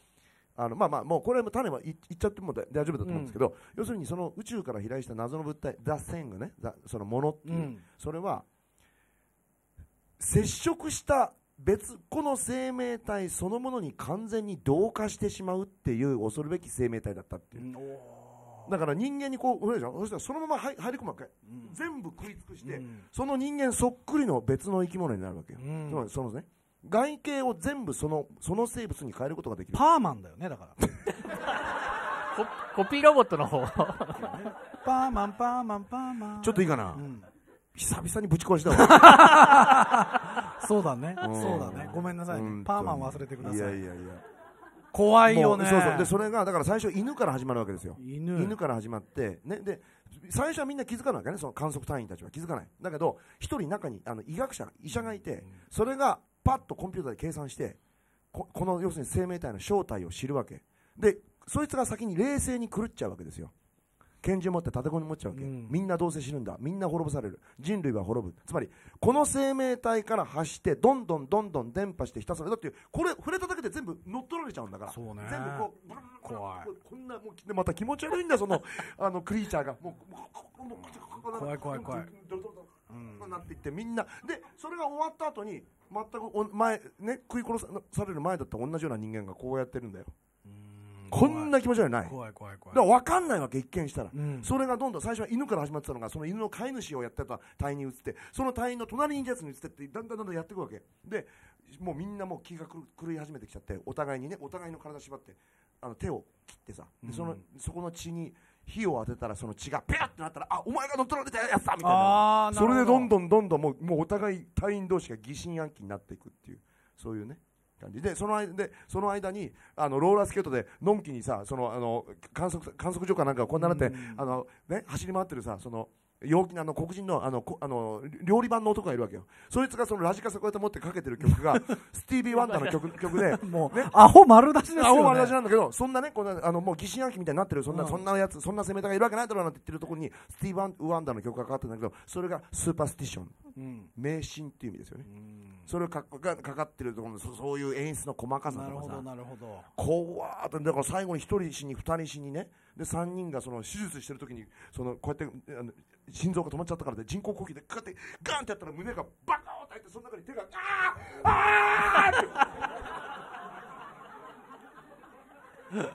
あのまあまあもうこれも種はいっちゃっても大丈夫だと思うんですけど、うん、要するにその宇宙から飛来した謎の物体「ザ・セングね」そのもの」っていう、うん、それは接触した別この生命体そのものに完全に同化してしまうっていう恐るべき生命体だったっていう。だから人間にこうじゃんそしたらそのまま入り込むわけ、うん、全部食い尽くして、うん、その人間そっくりの別の生き物になるわけよ、うん、そのね外形を全部そのその生物に変えることができるパーマンだよねだから (laughs) コピーロボットの方 (laughs) パーマンパーマンパーマンちょっといいかな、うん久々にぶち壊したわ (laughs) そうだね、そうだねごめんなさい、ね、パーマン忘れてくださいいやいやいや怖いよねそうそうでそれがだから最初犬から始まるわけですよ犬から始まって、ね、で最初はみんな気づかないわけねその観測隊員たちは気づかないだけど一人中にあの医学者医者がいて、それがパッとコンピューターで計算してここの要するに生命体の正体を知るわけでそいつが先に冷静に狂っちゃうわけですよ拳銃持って立てこもっちゃうわけ、うん、みんなどうせ死ぬんだみんな滅ぼされる人類は滅ぶつまりこの生命体から発してどんどんどんどん伝播してひたすらだってこれ触れただけで全部乗っ取られちゃうんだから、ね、全部こうブルブルブルこんなもうまた気持ち悪いんだその (laughs) あのクリーチャーがもう怖い怖い怖いドロドロドロうん、なっていってみんなでそれが終わった後に全くお前ね食い殺される前だったら同じような人間がこうやってるんだよこんな気持ちはない怖い怖い怖いだから分かんないわけ一見したら、うん、それがどんどん最初は犬から始まってたのがその犬の飼い主をやってた隊員に移ってその隊員の隣にいるやつに移ってってだんだんだんだんやっていくわけでもうみんなもう気が狂い始めてきちゃってお互いにねお互いの体縛ってあの手を切ってさ、でそのそこの血に火を当てたらその血がペラってなったらあお前が乗っ取られたやつだみたいなそれでどんどんどんどんもうもうお互い隊員同士が疑心暗鬼になっていくっていうそういうね感じで、その間で、その間に、あの、ローラースケートで、のんきにさ、その、あの、観測、観測所かなんかこんななって、あの、ね、走り回ってるさ、その、陽気なあの黒人のあのあの料理番の男がいるわけよそいつがそのラジカセこうやって持ってかけてる曲が (laughs) スティービー・ワンダーの曲曲で (laughs) もう、ね、アホ丸出しですよ、ね、アホ丸出しなんだけどそんなねこんなあのもう疑心暗鬼みたいになってるそんな、うん、そんなやつそんな攻め方がいるわけないだろうなって言ってるところにスティービー・ワンダーの曲がかかってるんだけどそれがスーパースティション、うん、迷信っていう意味ですよね。それがかかってるところのそういう演出の細かさとかさなるほど怖ーってだから最後に1人死に2人死にねで3人がその手術してる時にそのこうやってあの心臓が止まっちゃったからで人工呼吸でガってガンってやったら胸がバカーって入ってその中に手がああああ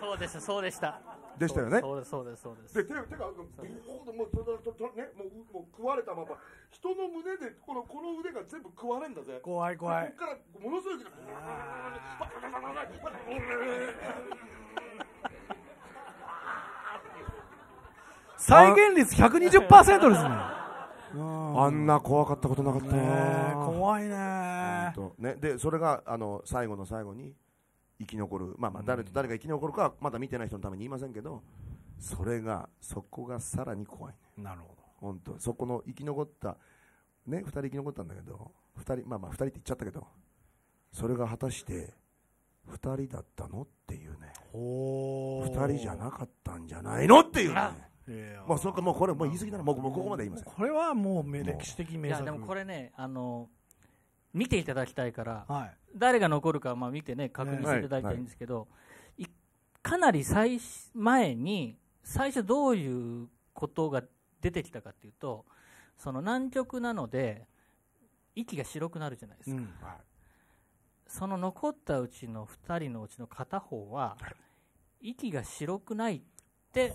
そうですそうでしたでしたよね。そうです、そうです、そうです。で、手手が、ここもう、とととね、もう、もう食われたまま、人の胸で、この、この腕が全部食われんだぜ。怖い、怖い。ここから、ものすごい、再現率120%ですね。あんな怖かったことなかったね。怖いね。ね、で、それが、あの、最後の最後に。生き残る、まあ、まあ誰と誰が生き残るかはまだ見てない人のために言いませんけど、それが、そこがさらに怖いね。なるほど。本当、そこの生き残った、ね、2人生き残ったんだけど、2人、まあまあ2人って言っちゃったけど、それが果たして、2人だったのっていうね、2人じゃなかったんじゃないのっていうね。まあ、そうか、もうこれ、もう言い過ぎなら、もうここまで言いますこれはもう、歴史的名作いや、でもこれね、あの見ていただきたいから、はい、誰が残るかまあ見てね確認していただきたいんですけど、はいはい、かなり最前に最初どういうことが出てきたかっていうとその南極なので息が白くなるじゃないですか、うん、その残ったうちの2人のうちの片方は息が白くないって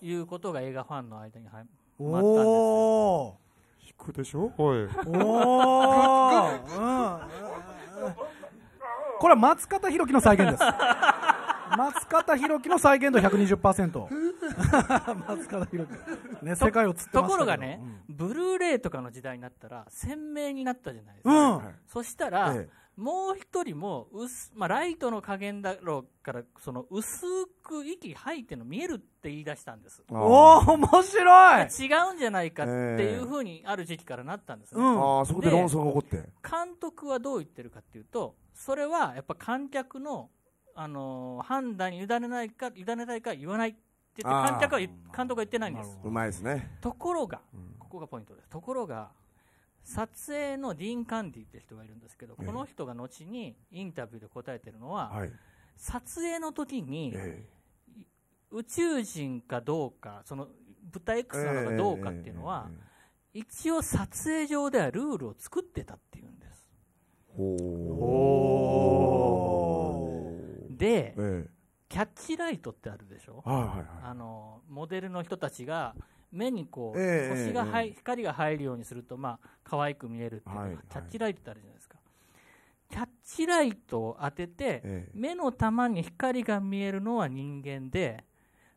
いうことが映画ファンの間にはまったんですくでしょはい。おー、うん、これは松方弘樹の再現です。松方弘樹の再現度120%。松方弘樹。ね、世界を釣ってところがね、ブルーレイとかの時代になったら鮮明になったじゃないですか。うん、そしたら、ええもう1人も薄、まあ、ライトの加減だろうから、その薄く息吐いての見えるって言い出したんです。おお、面白い違うんじゃないかっていうふうにある時期からなったんですね。えーうん、ああ、そこで論争が起こって。監督はどう言ってるかっていうと、それはやっぱ観客の、あのー、判断に委ねないか、委ねたいか言わないって言って、観客は、監督は言ってないんです。うまいですね。ところが、ここがポイントです。ところが、撮影のディーン・カンディって人がいるんですけど、この人が後にインタビューで答えてるのは、はい、撮影の時に、宇宙人かどうか、その舞台 X なのかどうかっていうのは、一応撮影上ではルールを作ってたっていうんです。で、えキャッチライトってあるでしょ、はいはいはい、あのモデルの人たちが目にこう、星が入、え光が入るようにすると、まあ、可愛く見えるっていうのが、キャッチライトってあるじゃないですか。キャッチライトを当てて、目の玉に光が見えるのは人間で、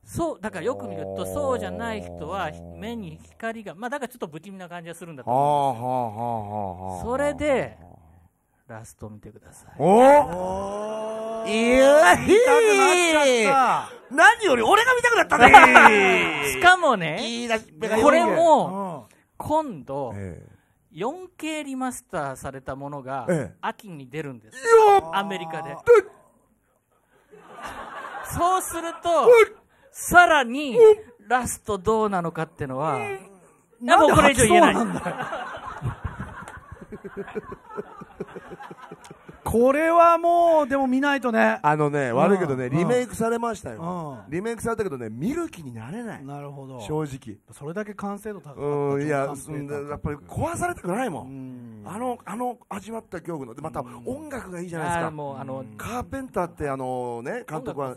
そう、だからよく見ると、そうじゃない人は目に光が、まあだからちょっと不気味な感じがするんだと思うんですよ。それで、ラスト見てください。おいや見くなった何より俺が見たくなったね (laughs) しかもね、これも、今度、ええ、4K リマスターされたものが、秋に出るんです。よアメリカで。そうすると、さらに、ラストどうなのかってのは、何もこれ以上言えない。これはもうでも見ないとねあのね悪いけどねリメイクされましたよリメイクされたけどね見る気になれないなるほど正直それだけ完成度高かうん、いややっぱり壊されたくないもんあのあの味わった恐怖のでまた音楽がいいじゃないですかあのカーペンターってあのね監督は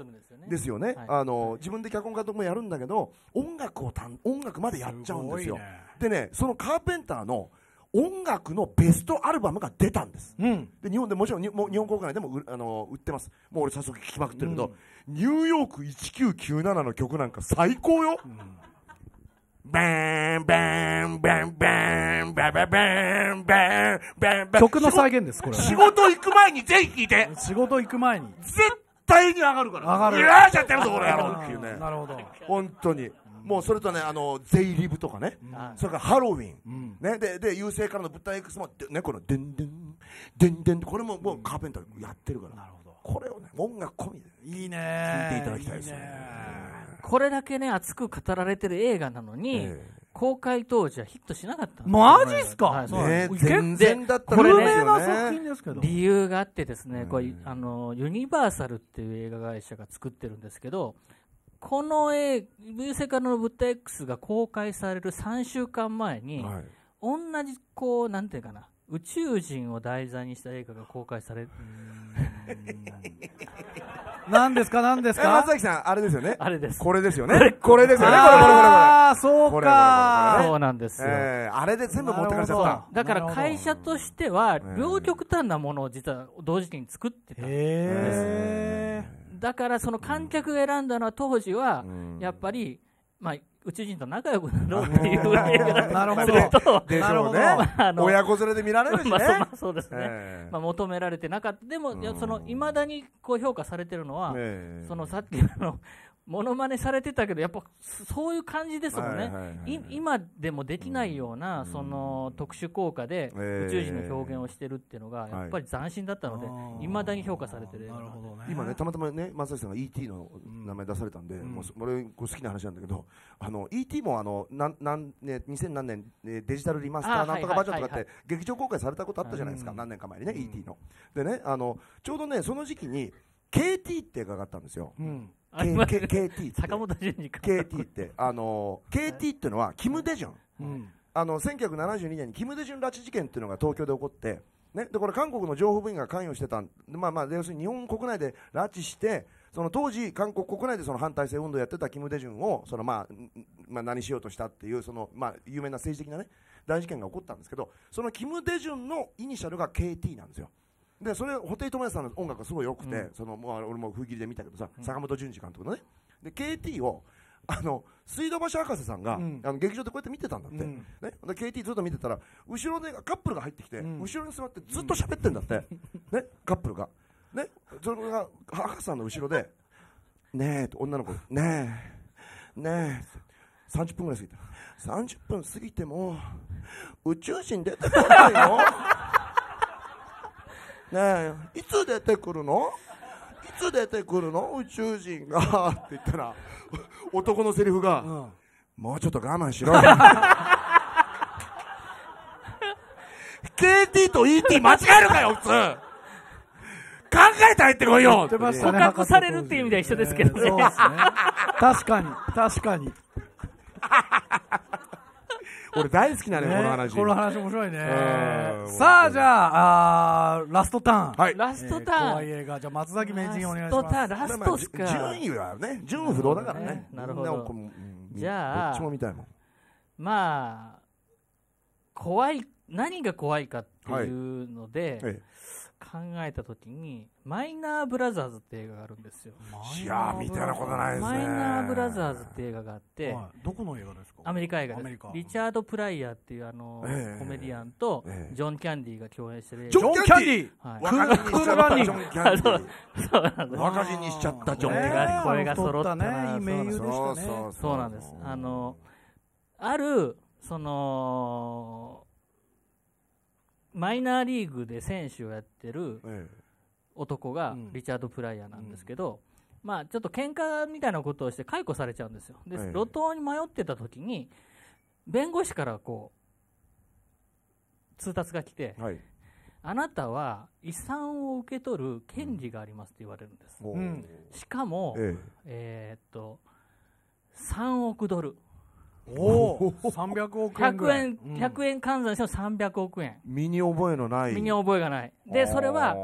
ですよねあの自分で脚本監督もやるんだけど音楽を音楽までやっちゃうんですよでねそのカーペンターの「音楽のベストアルバムが出たんです、うん、で日本でもちろん日本国内でもあの売ってますもう俺早速聴きまくってるけど、うん、ニューヨーク1997の曲なんか最高よ、バンバンバンバンバババンバンバンバン曲の再現ですこれ仕事行く前にぜひ聴いて仕事行く前に絶対に上がるから上がるいやーちゃってるぞこれやろっていうねなるほど本当にもうそれとね、あの、ゼイリブとかね、それからハロウィン、ね、で、で、優勢からの物体 X も、ね、この、でんでん、でんでん、これももうカーペンターやってるから。なるほど。これをね、音楽込みで、いいね聞いていただきたいですね。これだけね、熱く語られてる映画なのに、公開当時はヒットしなかったマジっすか、ね、全然だったら、有名な作品ですけど理由があってですね、これあのユニバーサルっていう映画会社が作ってるんですけどこの映画、流星化のブッダ X が公開される3週間前に、はい、同じ、こう、なんていうかな、宇宙人を題材にした映画が公開される。何 (laughs) ですか何ですか松崎さん、あれですよね。あれです。これですよね。これですよね。これこれこれこれ。ああ、そうかそうなんですよ、えー。あれで全部持ってかれちゃった。だから会社としては、両極端なものを実は同時期に作ってたんです。だからその観客が選んだのは当時は、やっぱり、まあ、宇宙人と仲良くなろうっていう (laughs) なるほど。なるほど、(laughs) ねまあ。親子連れで見られるしね。まあ、まあ、そうですね。えー、まあ、求められてなかった。でも、いまだにこう評価されてるのは、えー、そのさっきのものまねされてたけど、やっぱそういう感じですもんね、はいはいはいはい、今でもできないような、うん、その特殊効果で宇宙人の表現をしてるっていうのが、やっぱり斬新だったので、いまだに評価されてる、ね、今ね、たまたまね、松崎さんが ET の名前出されたんで、うん、もう俺、好きな話なんだけど、あの ET もあのなんなん、ね、2000何年、デジタルリマスターなんとかバージョンとかって、劇場公開されたことあったじゃないですか、うん、何年か前にね、ET の。でねあの、ちょうどね、その時期に、KT って映画があったんですよ。うん K T って KT ってあの KT っていうのはキム・デジュン、うん、あの1972年にキム・デジュン拉致事件っていうのが東京で起こってね、でこれ韓国の情報部員が関与してたまあ、まあ要するに日本国内で拉致してその当時、韓国国内でその反体制運動をやってたキム・デジュンをその、まあまあ、何しようとしたっていうその、まあ、有名な政治的な、ね、大事件が起こったんですけどそのキム・デジュンのイニシャルが KT なんですよ。で、それ、布袋寅泰さんの音楽がすごい良くて、うん、その、もう俺も封切りで見たけどさ、うん、坂本淳二監督のね。で、KT を、あの、水道橋博士さんが、うん、あの劇場でこうやって見てたんだって。うん、ね。で、KT ずっと見てたら、後ろでカップルが入ってきて、後ろに座ってずっと喋ってんだって。ね、カップルが。ね、それが、博士さんの後ろで、(laughs) ねえ、と女の子、ねえ、ねえ、30分ぐらい過ぎた。30分過ぎても、宇宙人出てこないのねえいつ出てくるのいつ出てくるの宇宙人がって言ったら男のセリフが、うん、もうちょっと我慢しろ KT (laughs) と ET 間違えるかよ普通考えて入ってこいよ捕獲、ね、されるっていう意味では一緒ですけどね、ね、確かに確かに俺大好きなね、ねこの話。この話面白いね。さあ、じゃあ、あラストターン。はい。ラストターン。怖い映画。じゃあ、松崎名人お願いします。ラストターン、ラストスか。順位はね、順不動だからね。なるほど。じゃあ、どっちも見たいもん。まあ、怖い、何が怖いかっていうので、考えたときに、マイナーブラザーズって映画があるんですよ。いやー、見たことないですね。マイナーブラザーズって映画があって、はい、どこの映画ですかアメリカ映画です。リチャード・プライヤーっていうあの、えー、コメディアンと、えー、ジョン・キャンディーが共演してる映画。ジョン・キャンディはい。クールニそうなんです。若気にしちゃったジョン・キャンディ。声が揃ったね。いい名優でしたね。そうなんです。あの、ある、その、マイナーリーグで選手をやってる男がリチャード・プライヤーなんですけど、まあ、ちょっと喧嘩みたいなことをして解雇されちゃうんですよ。で、路頭に迷ってた時に、弁護士からこう、通達が来て、はい、あなたは遺産を受け取る権利がありますって言われるんです。うん、しかも、えええー、っと、3億ドル。おお300億円ぐらい100円 ,100 円換算しても300億円身に覚えのない身に覚えがないでそれは、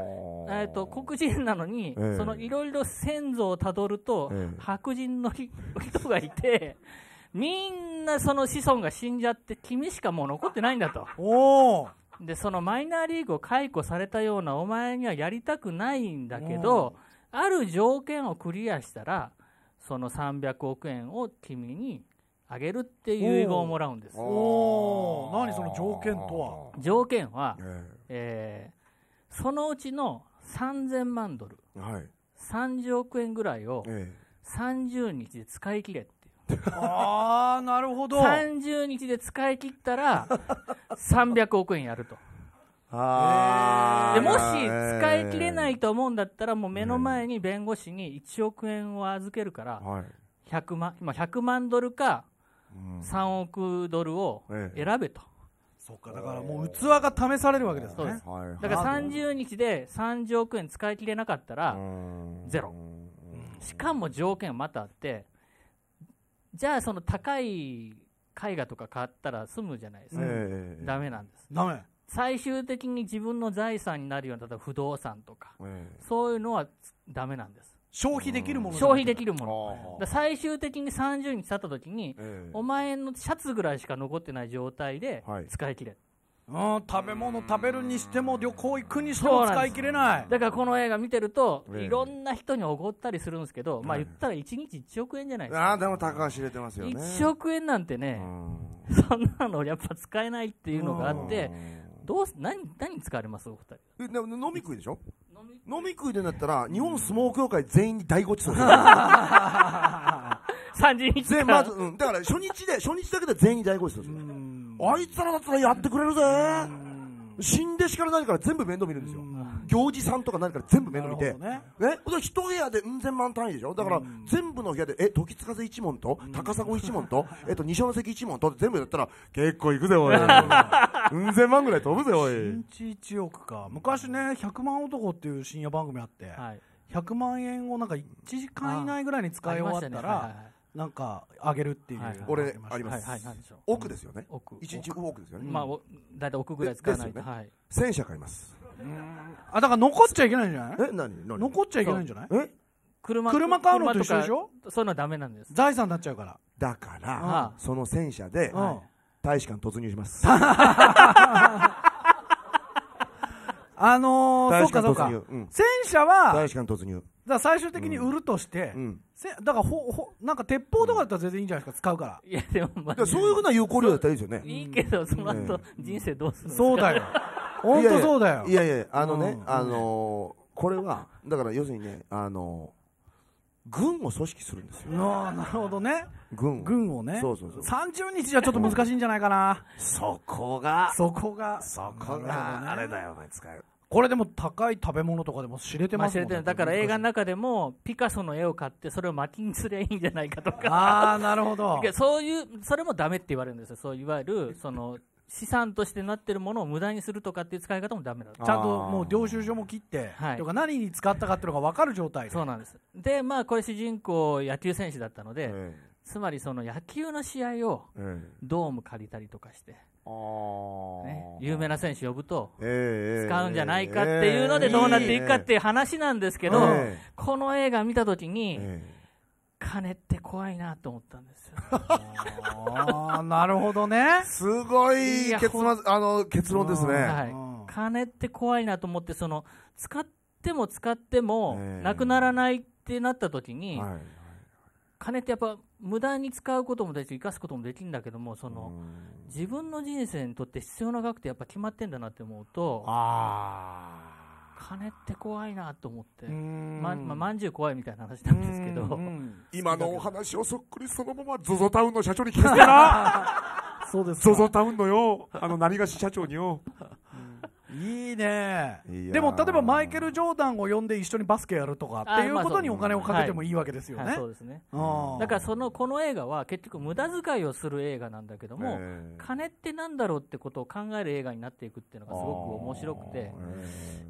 えっと、黒人なのに、えそのいろいろ先祖をたどると、え白人の人がいてみんなその子孫が死んじゃって君しかもう残ってないんだとおおでそのマイナーリーグを解雇されたようなお前にはやりたくないんだけどある条件をクリアしたらその300億円を君にあげるっていう遺言をもらうんです。おお何その条件とは条件は、えーそのうちの3000万ドル、はい。30億円ぐらいをえ30日で使い切れっていう。ああなるほど30日で使い切ったら300億円やると。え。あでもし使い切れない。と思うんだったら、もう目の前に弁護士に1億円を預けるから、は100万、まあ、100万ドルか3億ドルを選べと。そっか、だからもう器が試されるわけですね。そうです。だから30日で30億円使い切れなかったら、ゼロ。しかも条件またあって、じゃあその高い絵画とか買ったら済むじゃないですか。ダメなんです。ダメ最終的に自分の財産になるような、例えば不動産とか、そういうのはダメなんです。消費できるもの消費できるもの最終的に30日経った時に、お前のシャツぐらいしか残ってない状態で使い切れ食べ物食べるにしても旅行行くにしても使い切れないだからこの映画見てると、いろんな人におごったりするんですけど、まあ言ったら1日1億円じゃないですかあでも高橋入れてますよね1億円なんてね、そんなのやっぱ使えないっていうのがあって、どう何何使われますお二人飲み食いでしょ飲み食いでんだったら、日本相撲協会全員に大ごちそうする。(laughs) 三人全まず、うん。だから初日で、初日だけで全員に大ごちそうする。あいつらだったらやってくれるぜ。死んでしから何から全部面倒見るんですよ、行事さんとか何から全部面倒見て、ねね、一部屋でうん千万単位でしょだから、全部の部屋でえ時津風一門と高砂一門と、(laughs) えっと、二所ノ関一門と全部やったら結構いくぜおい (laughs) うん千万ぐらい飛ぶぜおい一日1億か昔ね100万男っていう深夜番組あって、はい、100万円をなんか1時間以内ぐらいに使い終わったら、なんかあげるっていう、俺あります、ははいい。奥ですよね奥。一日奥ですよねまあ大体奥ぐらい使わないと戦車買いますあだから残っちゃいけないんじゃないえ何残っちゃいけないんじゃないえ車車買うのと一緒でしょそういうのはダメなんです財産になっちゃうからだからその戦車で大使館突入します (laughs) あのそうかそうか戦車は大使館突入最終的に売るとして、うん、せだからほほなんか鉄砲とかだったら全然いいんじゃないですか、使うからいやでも、まあ、そういうふうな有効量だったらいいですよねいいけどその後、人生どうするのそうだよ (laughs) 本当そうだよいやいやあのね、うん、あのー、これはだから要するにねあのー軍を組織するんですよ。なるほどね。軍を。軍をね。そうそうそう。30日じゃちょっと難しいんじゃないかな。そこが。そこが。そこが。あれだよ、お前使える。これでも高い食べ物とかでも知れてますもんね、まあ、だから映画の中でもピカソの絵を買ってそれを薪にすればいいんじゃないかとかああなるほど (laughs) そういうそれもダメって言われるんですよそういわゆるその資産としてなってるものを無駄にするとかっていう使い方もダメだちゃんともう領収書も切って、はい、とか何に使ったかっていうのが分かる状態そうなんですでまあこれ主人公野球選手だったので、ええ、つまりその野球の試合をドーム借りたりとかして、ね、有名な選手呼ぶと、使うんじゃないかっていうので、どうなっていくかっていう話なんですけど、この映画見たときに、金って怖いなと思ったんですよ。あなるほどね。すごい結あの結論ですね、はい。金って怖いなと思って、その使っても使ってもなくならないってなった時に、はい金ってやっぱ無駄に使うこともできる生かすこともできるんだけどもその自分の人生にとって必要な額ってやっぱ決まってんだなって思うと金って怖いなと思ってまままんじゅう怖いみたいな話なんですけど (laughs) 今のお話をそっくりそのまま ZOZO タウンの社長に聞かせたな (laughs) そうです ZOZO タウンのよあの何がし社長によいいねでも例えばマイケル・ジョーダンを呼んで一緒にバスケやるとかっていうことにお金をかけてもいいわけですよね、だからそのこの映画は結局無駄遣いをする映画なんだけども金ってなんだろうってことを考える映画になっていくっていうのがすごく面白くて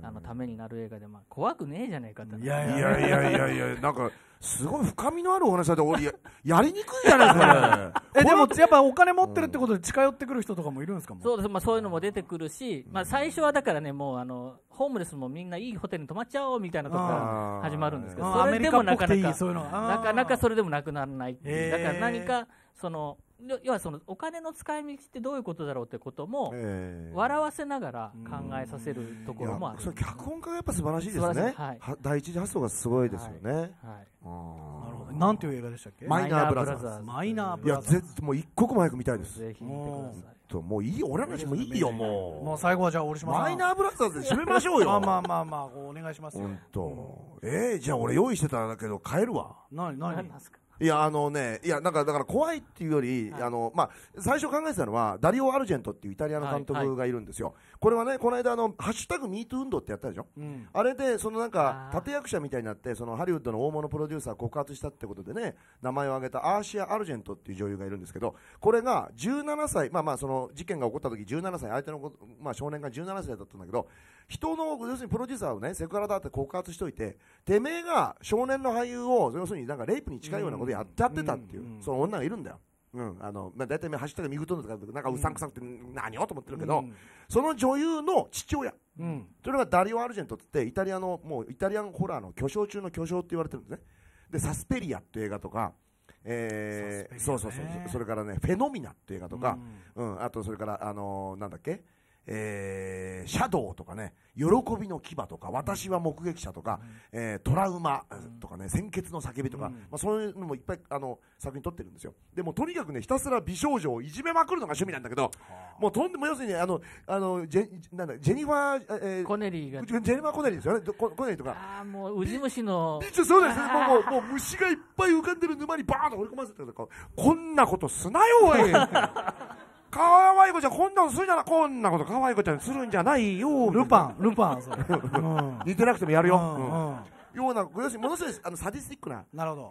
あのためになる映画で、まあ、怖くねえじゃねえかっていやいやいやいやいやなんかすごい深みのあるお話だと俺や (laughs) やりにくいじゃないですか、ね、(laughs) えでもやっぱお金持ってるってことで近寄ってくる人とかもいるんですかそうです、まあ、そういうのも出てくるし、まあ、最初はだからねもうあのホームレスもみんないいホテルに泊まっちゃおうみたいなとこから始まるんですけどそれでもなかなかなかなかそれでもなくならないだから何かその要はそのお金の使い道ってどういうことだろうってことも、笑わせながら考えさせるところもある、えー、脚本家がやっぱ素晴らしいですね、はい、第一次発想がすごいですよね、はい、はい、なるほどなんていう映画でしたっけマイナーブラザーズマイナーブラザーズいやぜもう一刻も早く見たいですぜひ見てくださいともういい俺の話もいいよもうもう最後はじゃあ俺しますマイナーブラザーズで締めましょうよ (laughs) まあまあまあまあお願いしますよ本当えー、じゃあ俺用意してたんだけど帰るわ何何何ですかいや、あのね、いや、なんか、だから怖いっていうより、はい、あの、まあ、最初考えてたのは、ダリオ・アルジェントっていうイタリアの監督がいるんですよ。はいはいこれはね、この間あの、ハッシュタグミート運動ってやったでしょ、うん、あれで、そのなんか、立役者みたいになって、そのハリウッドの大物プロデューサー告発したってことでね、名前を挙げたアーシア・アルジェントっていう女優がいるんですけど、これが17歳、まあまあ、その事件が起こった時17歳、相手のまあ、少年が17歳だったんだけど、人の、要するにプロデューサーをね、セクハラだって告発しといて、てめえが少年の俳優を、要するになんかレイプに近いようなことやっちゃってたっていう、その女がいるんだよ。うん、あの、まあ、大体、ハッシュタグミグトンとか、なんかうさんくさくて、何をと思ってるけど、うん、その女優の父親、うん、それがダリオ・アルジェントって、イタリアの、もうイタリアンホラーの巨匠中の巨匠って言われてるんですね。で、サスペリアっていう映画とか、えー、ね、そうそうそう、それからね、フェノミナっていう映画とか、うん、うん、あとそれから、あのー、なんだっけ、えー、シャドウとかね、喜びの牙とか、私は目撃者とか、うん、えー、トラウマとかね、鮮血の叫びとか、うん、まあ、そういうのもいっぱいあの作品撮ってるんですよ。でもとにかくね、ひたすら美少女をいじめまくるのが趣味なんだけど、もうとんでも要するに、あの、あのジェなんだジェニファー、えー、コネリーが。ジェニファー・コネリーですよね、ココネリーとか。ああ、もう、ウジ虫の。そうですね、もう、もう、もう虫がいっぱい浮かんでる沼にバーンと掘り込ませてるとか、こんなことすなよ、おい (laughs) 可愛い子ちゃん、こんなことするじゃない、こんなこと可愛い子ちゃんするんじゃないよ。ルパン、ルパン、それ。似てなくてもやるよ。ような、要するにものすごいあのサディスティックな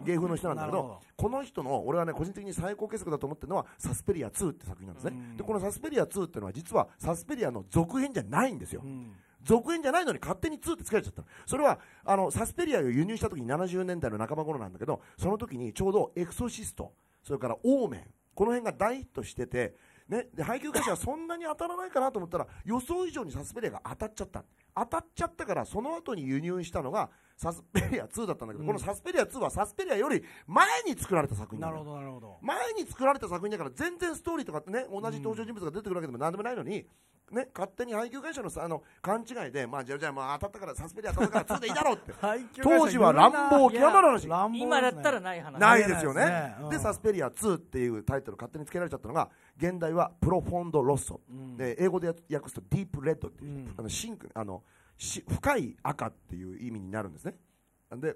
芸風の人なんだけど、この人の、俺はね、個人的に最高傑作だと思ってるのは、サスペリア2って作品なんですね。で、このサスペリア2っていうのは、実はサスペリアの続編じゃないんですよ。続編じゃないのに勝手に2って付けられちゃったそれはあのサスペリアを輸入した時に70年代の半ば頃なんだけどその時にちょうど「エクソシスト」それから「オーメン」この辺が大ヒットしててね、で配給会社はそんなに当たらないかなと思ったら予想以上にサスペリアが当たっちゃった当たっちゃったからその後に輸入したのがサスペリア2だったんだけど、うん、このサスペリア2はサスペリアより前に作られた作品なるほどなるほど前に作られた作品だから全然ストーリーとかってね同じ登場人物が出てくるわけでも何でもないのに、ね、勝手に配給会社のさあの勘違いで、まあ、じゃあじゃあまあ当たったからサスペリア当たったから2でいいだろうって (laughs) 当時は乱暴極まる話、ね、今だったらない話ないですよね、ねうん、でサスペリア2っていうタイトル勝手につけられちゃったのが現代はプロフォンド・ロッソ、うん、で英語で訳すとディープ・レッドっていう、うん、あのシンクあの深い赤っていう意味になるんですねで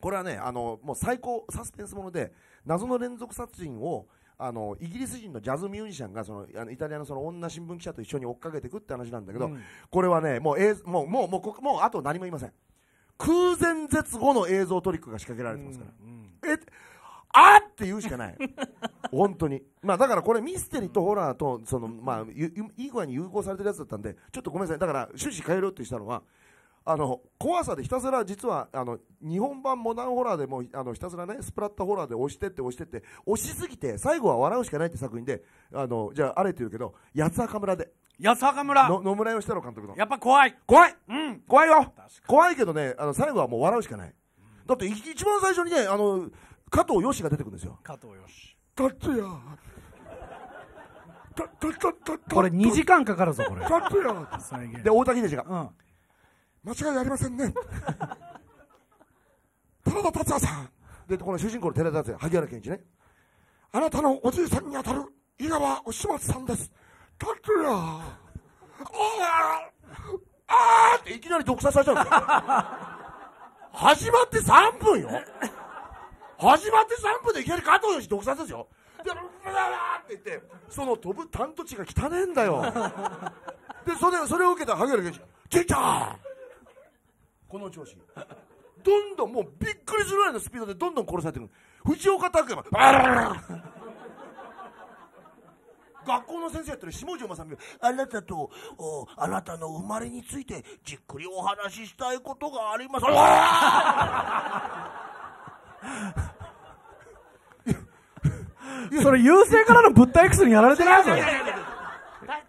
これはねあのもう最高サスペンスもので謎の連続殺人をあのイギリス人のジャズミュージシャンがそのあのイタリアのその女新聞記者と一緒に追っかけていくって話なんだけど、うん、これはねもうもうもうもうもうあと何も言いません空前絶後の映像トリックが仕掛けられてますから、えあっって言うしかない本当にまあだからこれミステリーとホラーとそのまあいい具合に融合されてるやつだったんでちょっとごめんなさいだから趣旨変えろってしたのはあの怖さでひたすら実はあの日本版モダンホラーでもあのひたすらねスプラッタホラーで押してって押してって押しすぎて最後は笑うしかないって作品であのじゃああれって言うけど八つ赤村で八つ赤村野村義太郎監督のやっぱ怖い怖いうん怖いよ怖いけどねあの最後はもう笑うしかないだって一番最初にねあの加藤よしが出てくるんですよ加藤よし達也たたこれ2時間かかるぞこれ達也で太田秀治が、うん、間違いありませんね (laughs) 田中達也さんでこの主人公の寺田達也萩原健一ねあなたのおじいさんに当たる井川まつさんです達也ああああっていきなり毒殺されちゃうんですよ (laughs) 始まって3分よ始まって3分でいける加藤よし独裁ですよでブラーって言ってその飛ぶ担当地が汚ねえんだよでそれそれを受けた萩原健司出たこの調子どんどんもうびっくりするぐらいのスピードでどんどん殺されてくる藤岡拓也あららら学校の先生やってる下條正美あなたとあなたの生まれについてじっくりお話ししたいことがありますそれ、優勢からの物体 X にやられてないぞ。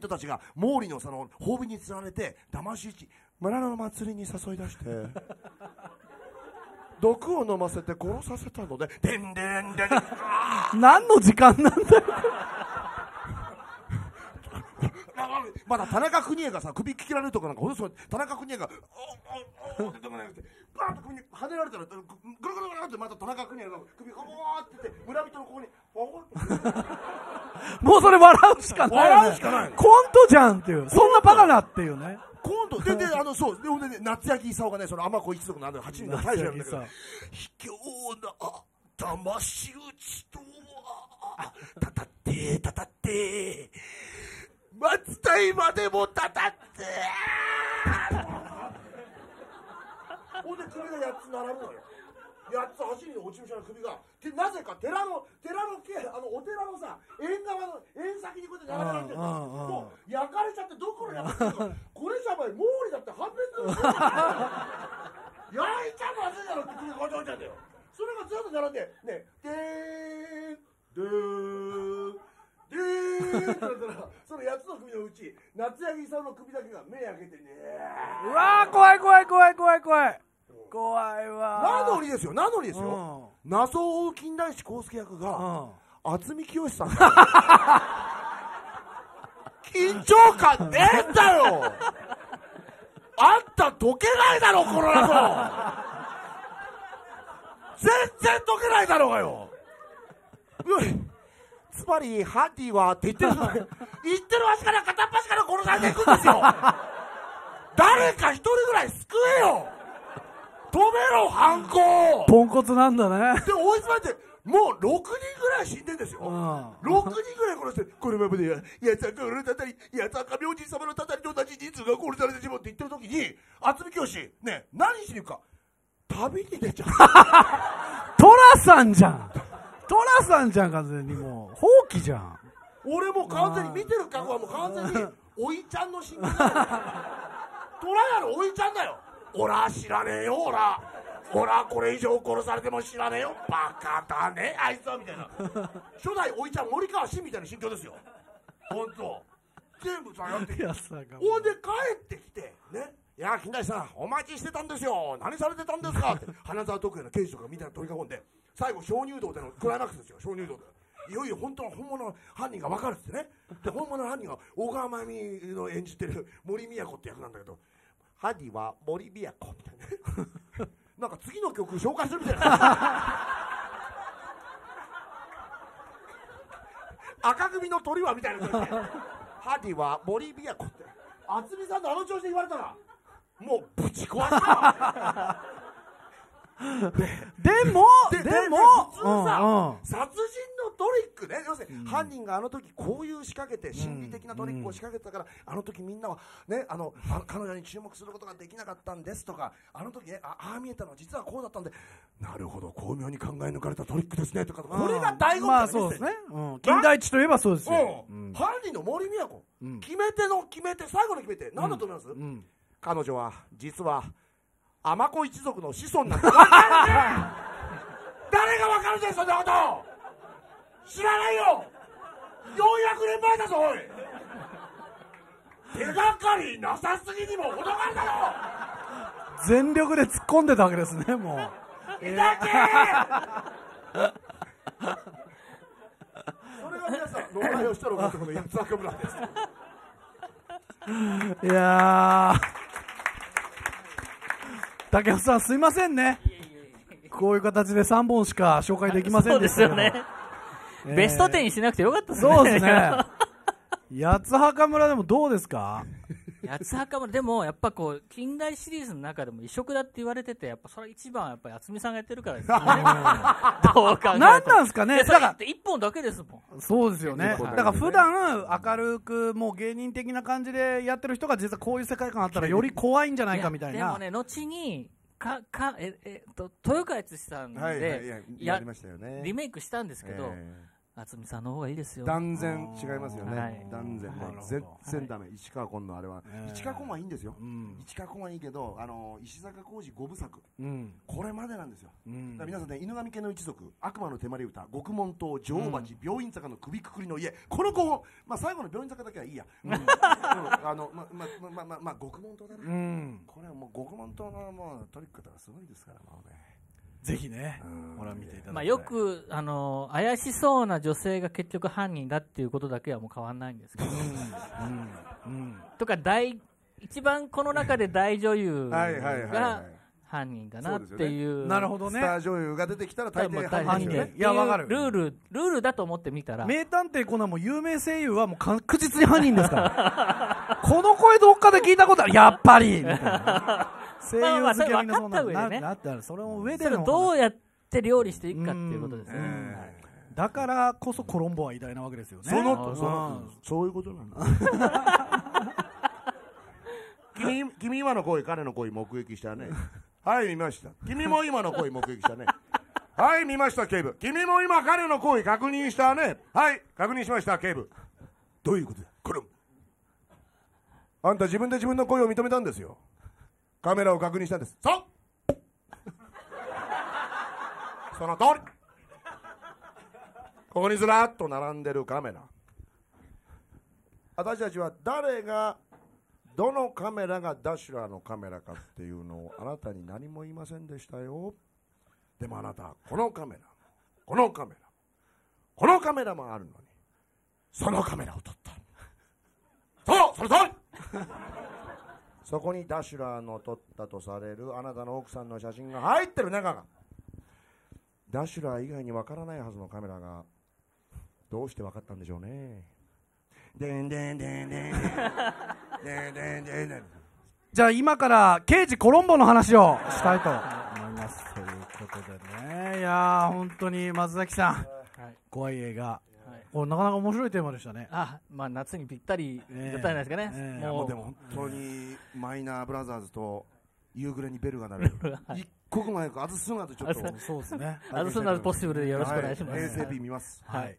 人たちが毛利のその褒美につられて騙し討ち村の祭りに誘い出して (laughs) 毒を飲ませて殺させたのででんでんでん何の時間なんだよまだ田中邦衛がさ、首切られるとかなんか、ほんと田中邦衛が、おおおおって、バーンと首に跳ねられたら、ぐるぐるぐるってまた田中邦衛が首、おおってって、村人のここに、おおもうそれ笑うしかない、ね、笑うしかない、コントじゃんっていう。そんなバカなっていうね。コント、で、で、あの、そう、で、ほんで、ね、夏焼き功がね、その天子一族のあの、8人の大将なんたけど、卑怯な、騙し討ちとは、たたって、たたって、松代までもたたってほんで首が8つ並ぶのよ8つ走りに落ち武者の首がでなぜか寺の寺のあのお寺のさ縁側の縁先にこうやって並られてるもう焼かれちゃってどころ焼かれてるこれじゃお前毛利だって半分。焼いちゃまずいだろって首がこうやってちちゃうんだよそれがずっと並んでねでーでーってなったら、その八つの首のうち、夏柳さんの首だけが目開けてね。うわー、怖い怖い怖い怖い怖い。怖いわなのにですよ、なのにですよ。謎を追う金田一耕介役が、渥美清さん。緊張感ねえんだよあんた解けないだろ、この謎 (laughs) 全然解けないだろうがよつまりハンディはって言ってる (laughs) 言ってるわしから片っ端から殺されていくんですよ (laughs) 誰か一人ぐらい救えよ止めろ犯行ポンコツなんだねで追い詰めてもう6人ぐらい死んでんですよ、うん、6人ぐらい殺してこれまでややつ赤のたたりやつ赤明神様のたたりと同じ人数が殺されてしまうって言ってる時に渥美師、ね何しに行くか旅に出ちゃう寅 (laughs) さんじゃんトラさんじゃん完全にもう放棄じゃん俺も完全に見てる過去はもう完全に (laughs) おいちゃんの心境トラやろおいちゃんだよおら、知らねえよおら。おら、これ以上殺されても知らねえよバカだねあいつはみたいな (laughs) 初代おいちゃん森川氏みたいな心境ですよ本当全部さやってほんで帰ってきてねいや金田さんお待ちしてたんですよ何されてたんですかって花沢徳也の刑事とかみたいな取り囲んで最後鍾乳洞でのクライマックスですよ鍾乳洞でいよいよ本当の本物の犯人が分かるっつってねで本物の犯人が小川真由美の演じてる森美也子って役なんだけど犯人は森美也子みたいななんか次の曲紹介するみたいな赤組の鳥はみたいなハディは森美也子って渥美さんとあの調子で言われたらもうぶち壊すでもでも殺人のトリックね要するに犯人があの時こういう仕掛けて心理的なトリックを仕掛けてたから、あの時みんなはねあの彼女に注目することができなかったんですとかあの時ねああ見えたの実はこうだったんでなるほど巧妙に考え抜かれたトリックですねとかこれが醍醐味まあそうですね、金田一といえばそうですよ、犯人の森美也子、決め手の決め手最後の決め手何だと思います、彼女は実は天子一族の子孫なんだ (laughs) 誰がわかるぜそんなこと知らないよ400年前だぞおい手がかりなさすぎにもどがあるだろ全力で突っ込んでたわけですねもうけーそれが皆さんの八つですいや竹尾さんすみませんねこういう形で3本しか紹介できませんでしたけどね、えー、ベスト10にしなくてよかったですねそうですね (laughs) 八つ墓村でもどうですか八つ墓も、でもやっぱこう、近代シリーズの中でも異色だって言われてて、やっぱそれ一番はやっぱ渥美さんがやってるからですね。(laughs) どう考なんなんすかねだから、一本だけですもん。そうですよね。だから普段明るくもう芸人的な感じでやってる人が実はこういう世界観あったらより怖いんじゃないかみたいやでも。ね、後に、か、か、え、えっと、豊川悦司さんで、はいはいはいややりましたよね。リメイクしたんですけど、ええ厚美さんの方がいいですよ。断然違いますよね。はい、断然はい、全然だめ、はい、石川紺のあれは、えー、石川紺はいいんですよ。うん、市川紺はいいけど、あの石坂浩二五部作、うん、これまでなんですよ。うん、皆さんね、犬神家の一族、悪魔の手まり歌、獄門島、女王蜂、病院坂の首くくりの家、この子、まあ最後の病院坂だけはいいや。うん、(laughs) あのまままあ、まま獄門島だな、これはもう獄門島のもうトリックとかすごいですからもうね。ぜひね、見ていただきたい。まあよく、あの、怪しそうな女性が結局犯人だっていうことだけはもう変わんないんですけど。うん。うん。とか、大、一番この中で大女優が犯人だなっていう。なるほどね。スター女優が出てきたら大抵犯人ね。いや、わかる。ルール、ルールだと思ってみたら。名探偵コナンも有名声優はもう確実に犯人ですから。(laughs) この声どっかで聞いたことある。やっぱり声優好きはみんなそうなる、まあ、ね、なったらそれを上でのどうやって料理していくかっていうことですね、だからこそコロンボは偉大なわけですよねそのそのそういうことなんだ (laughs) 君君今の声彼の声目撃したねはい見ました君も今の声目撃したねはい見ました警部君も今彼の行為確認したねはい確認しました警部どういうことだロンあんた自分で自分の声を認めたんですよカメラを確認したんです。そう (laughs) その通りここにずらっと並んでるカメラ。私たちは誰が、どのカメラがダシュラーのカメラかっていうのをあなたに何も言いませんでしたよ。でもあなたはこのカメラ、このカメラ、このカメラもあるのに、そのカメラを撮った。そうその通りそこにダシュラーの撮ったとされるあなたの奥さんの写真が入ってる中がダシュラー以外にわからないはずのカメラがどうして分かったんでしょうねでんでんでんでんでんでんでんでんでんじゃあ今から刑事コロンボの話をしたいと思いますということでねいやー本当に松崎さん、はい、怖い映画これなかなか面白いテーマでしたね。あ、まあ夏にぴったりだったんですかね。えー、もうでも本当にマイナーブラザーズと夕暮れにベルが鳴る。(laughs) 一刻も早くアズスナとちょっと。そうですね。アズスナポッシブルでよろしくお願いします。a s a 見ます。はい。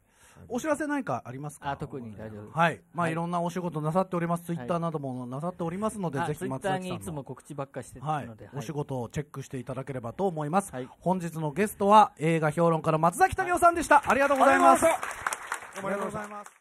お知らせ何かありますかあ特に大丈夫はい、まあ、はい、いろんなお仕事なさっております、ツイッターなどもなさっておりますので、ぜひ松崎さんいつも告知ばっかしてははい、お仕事をチェックしていただければと思います、はい、本日のゲストは映画評論家の松崎民夫さんでした、ありがとうございます。おめでとうございます。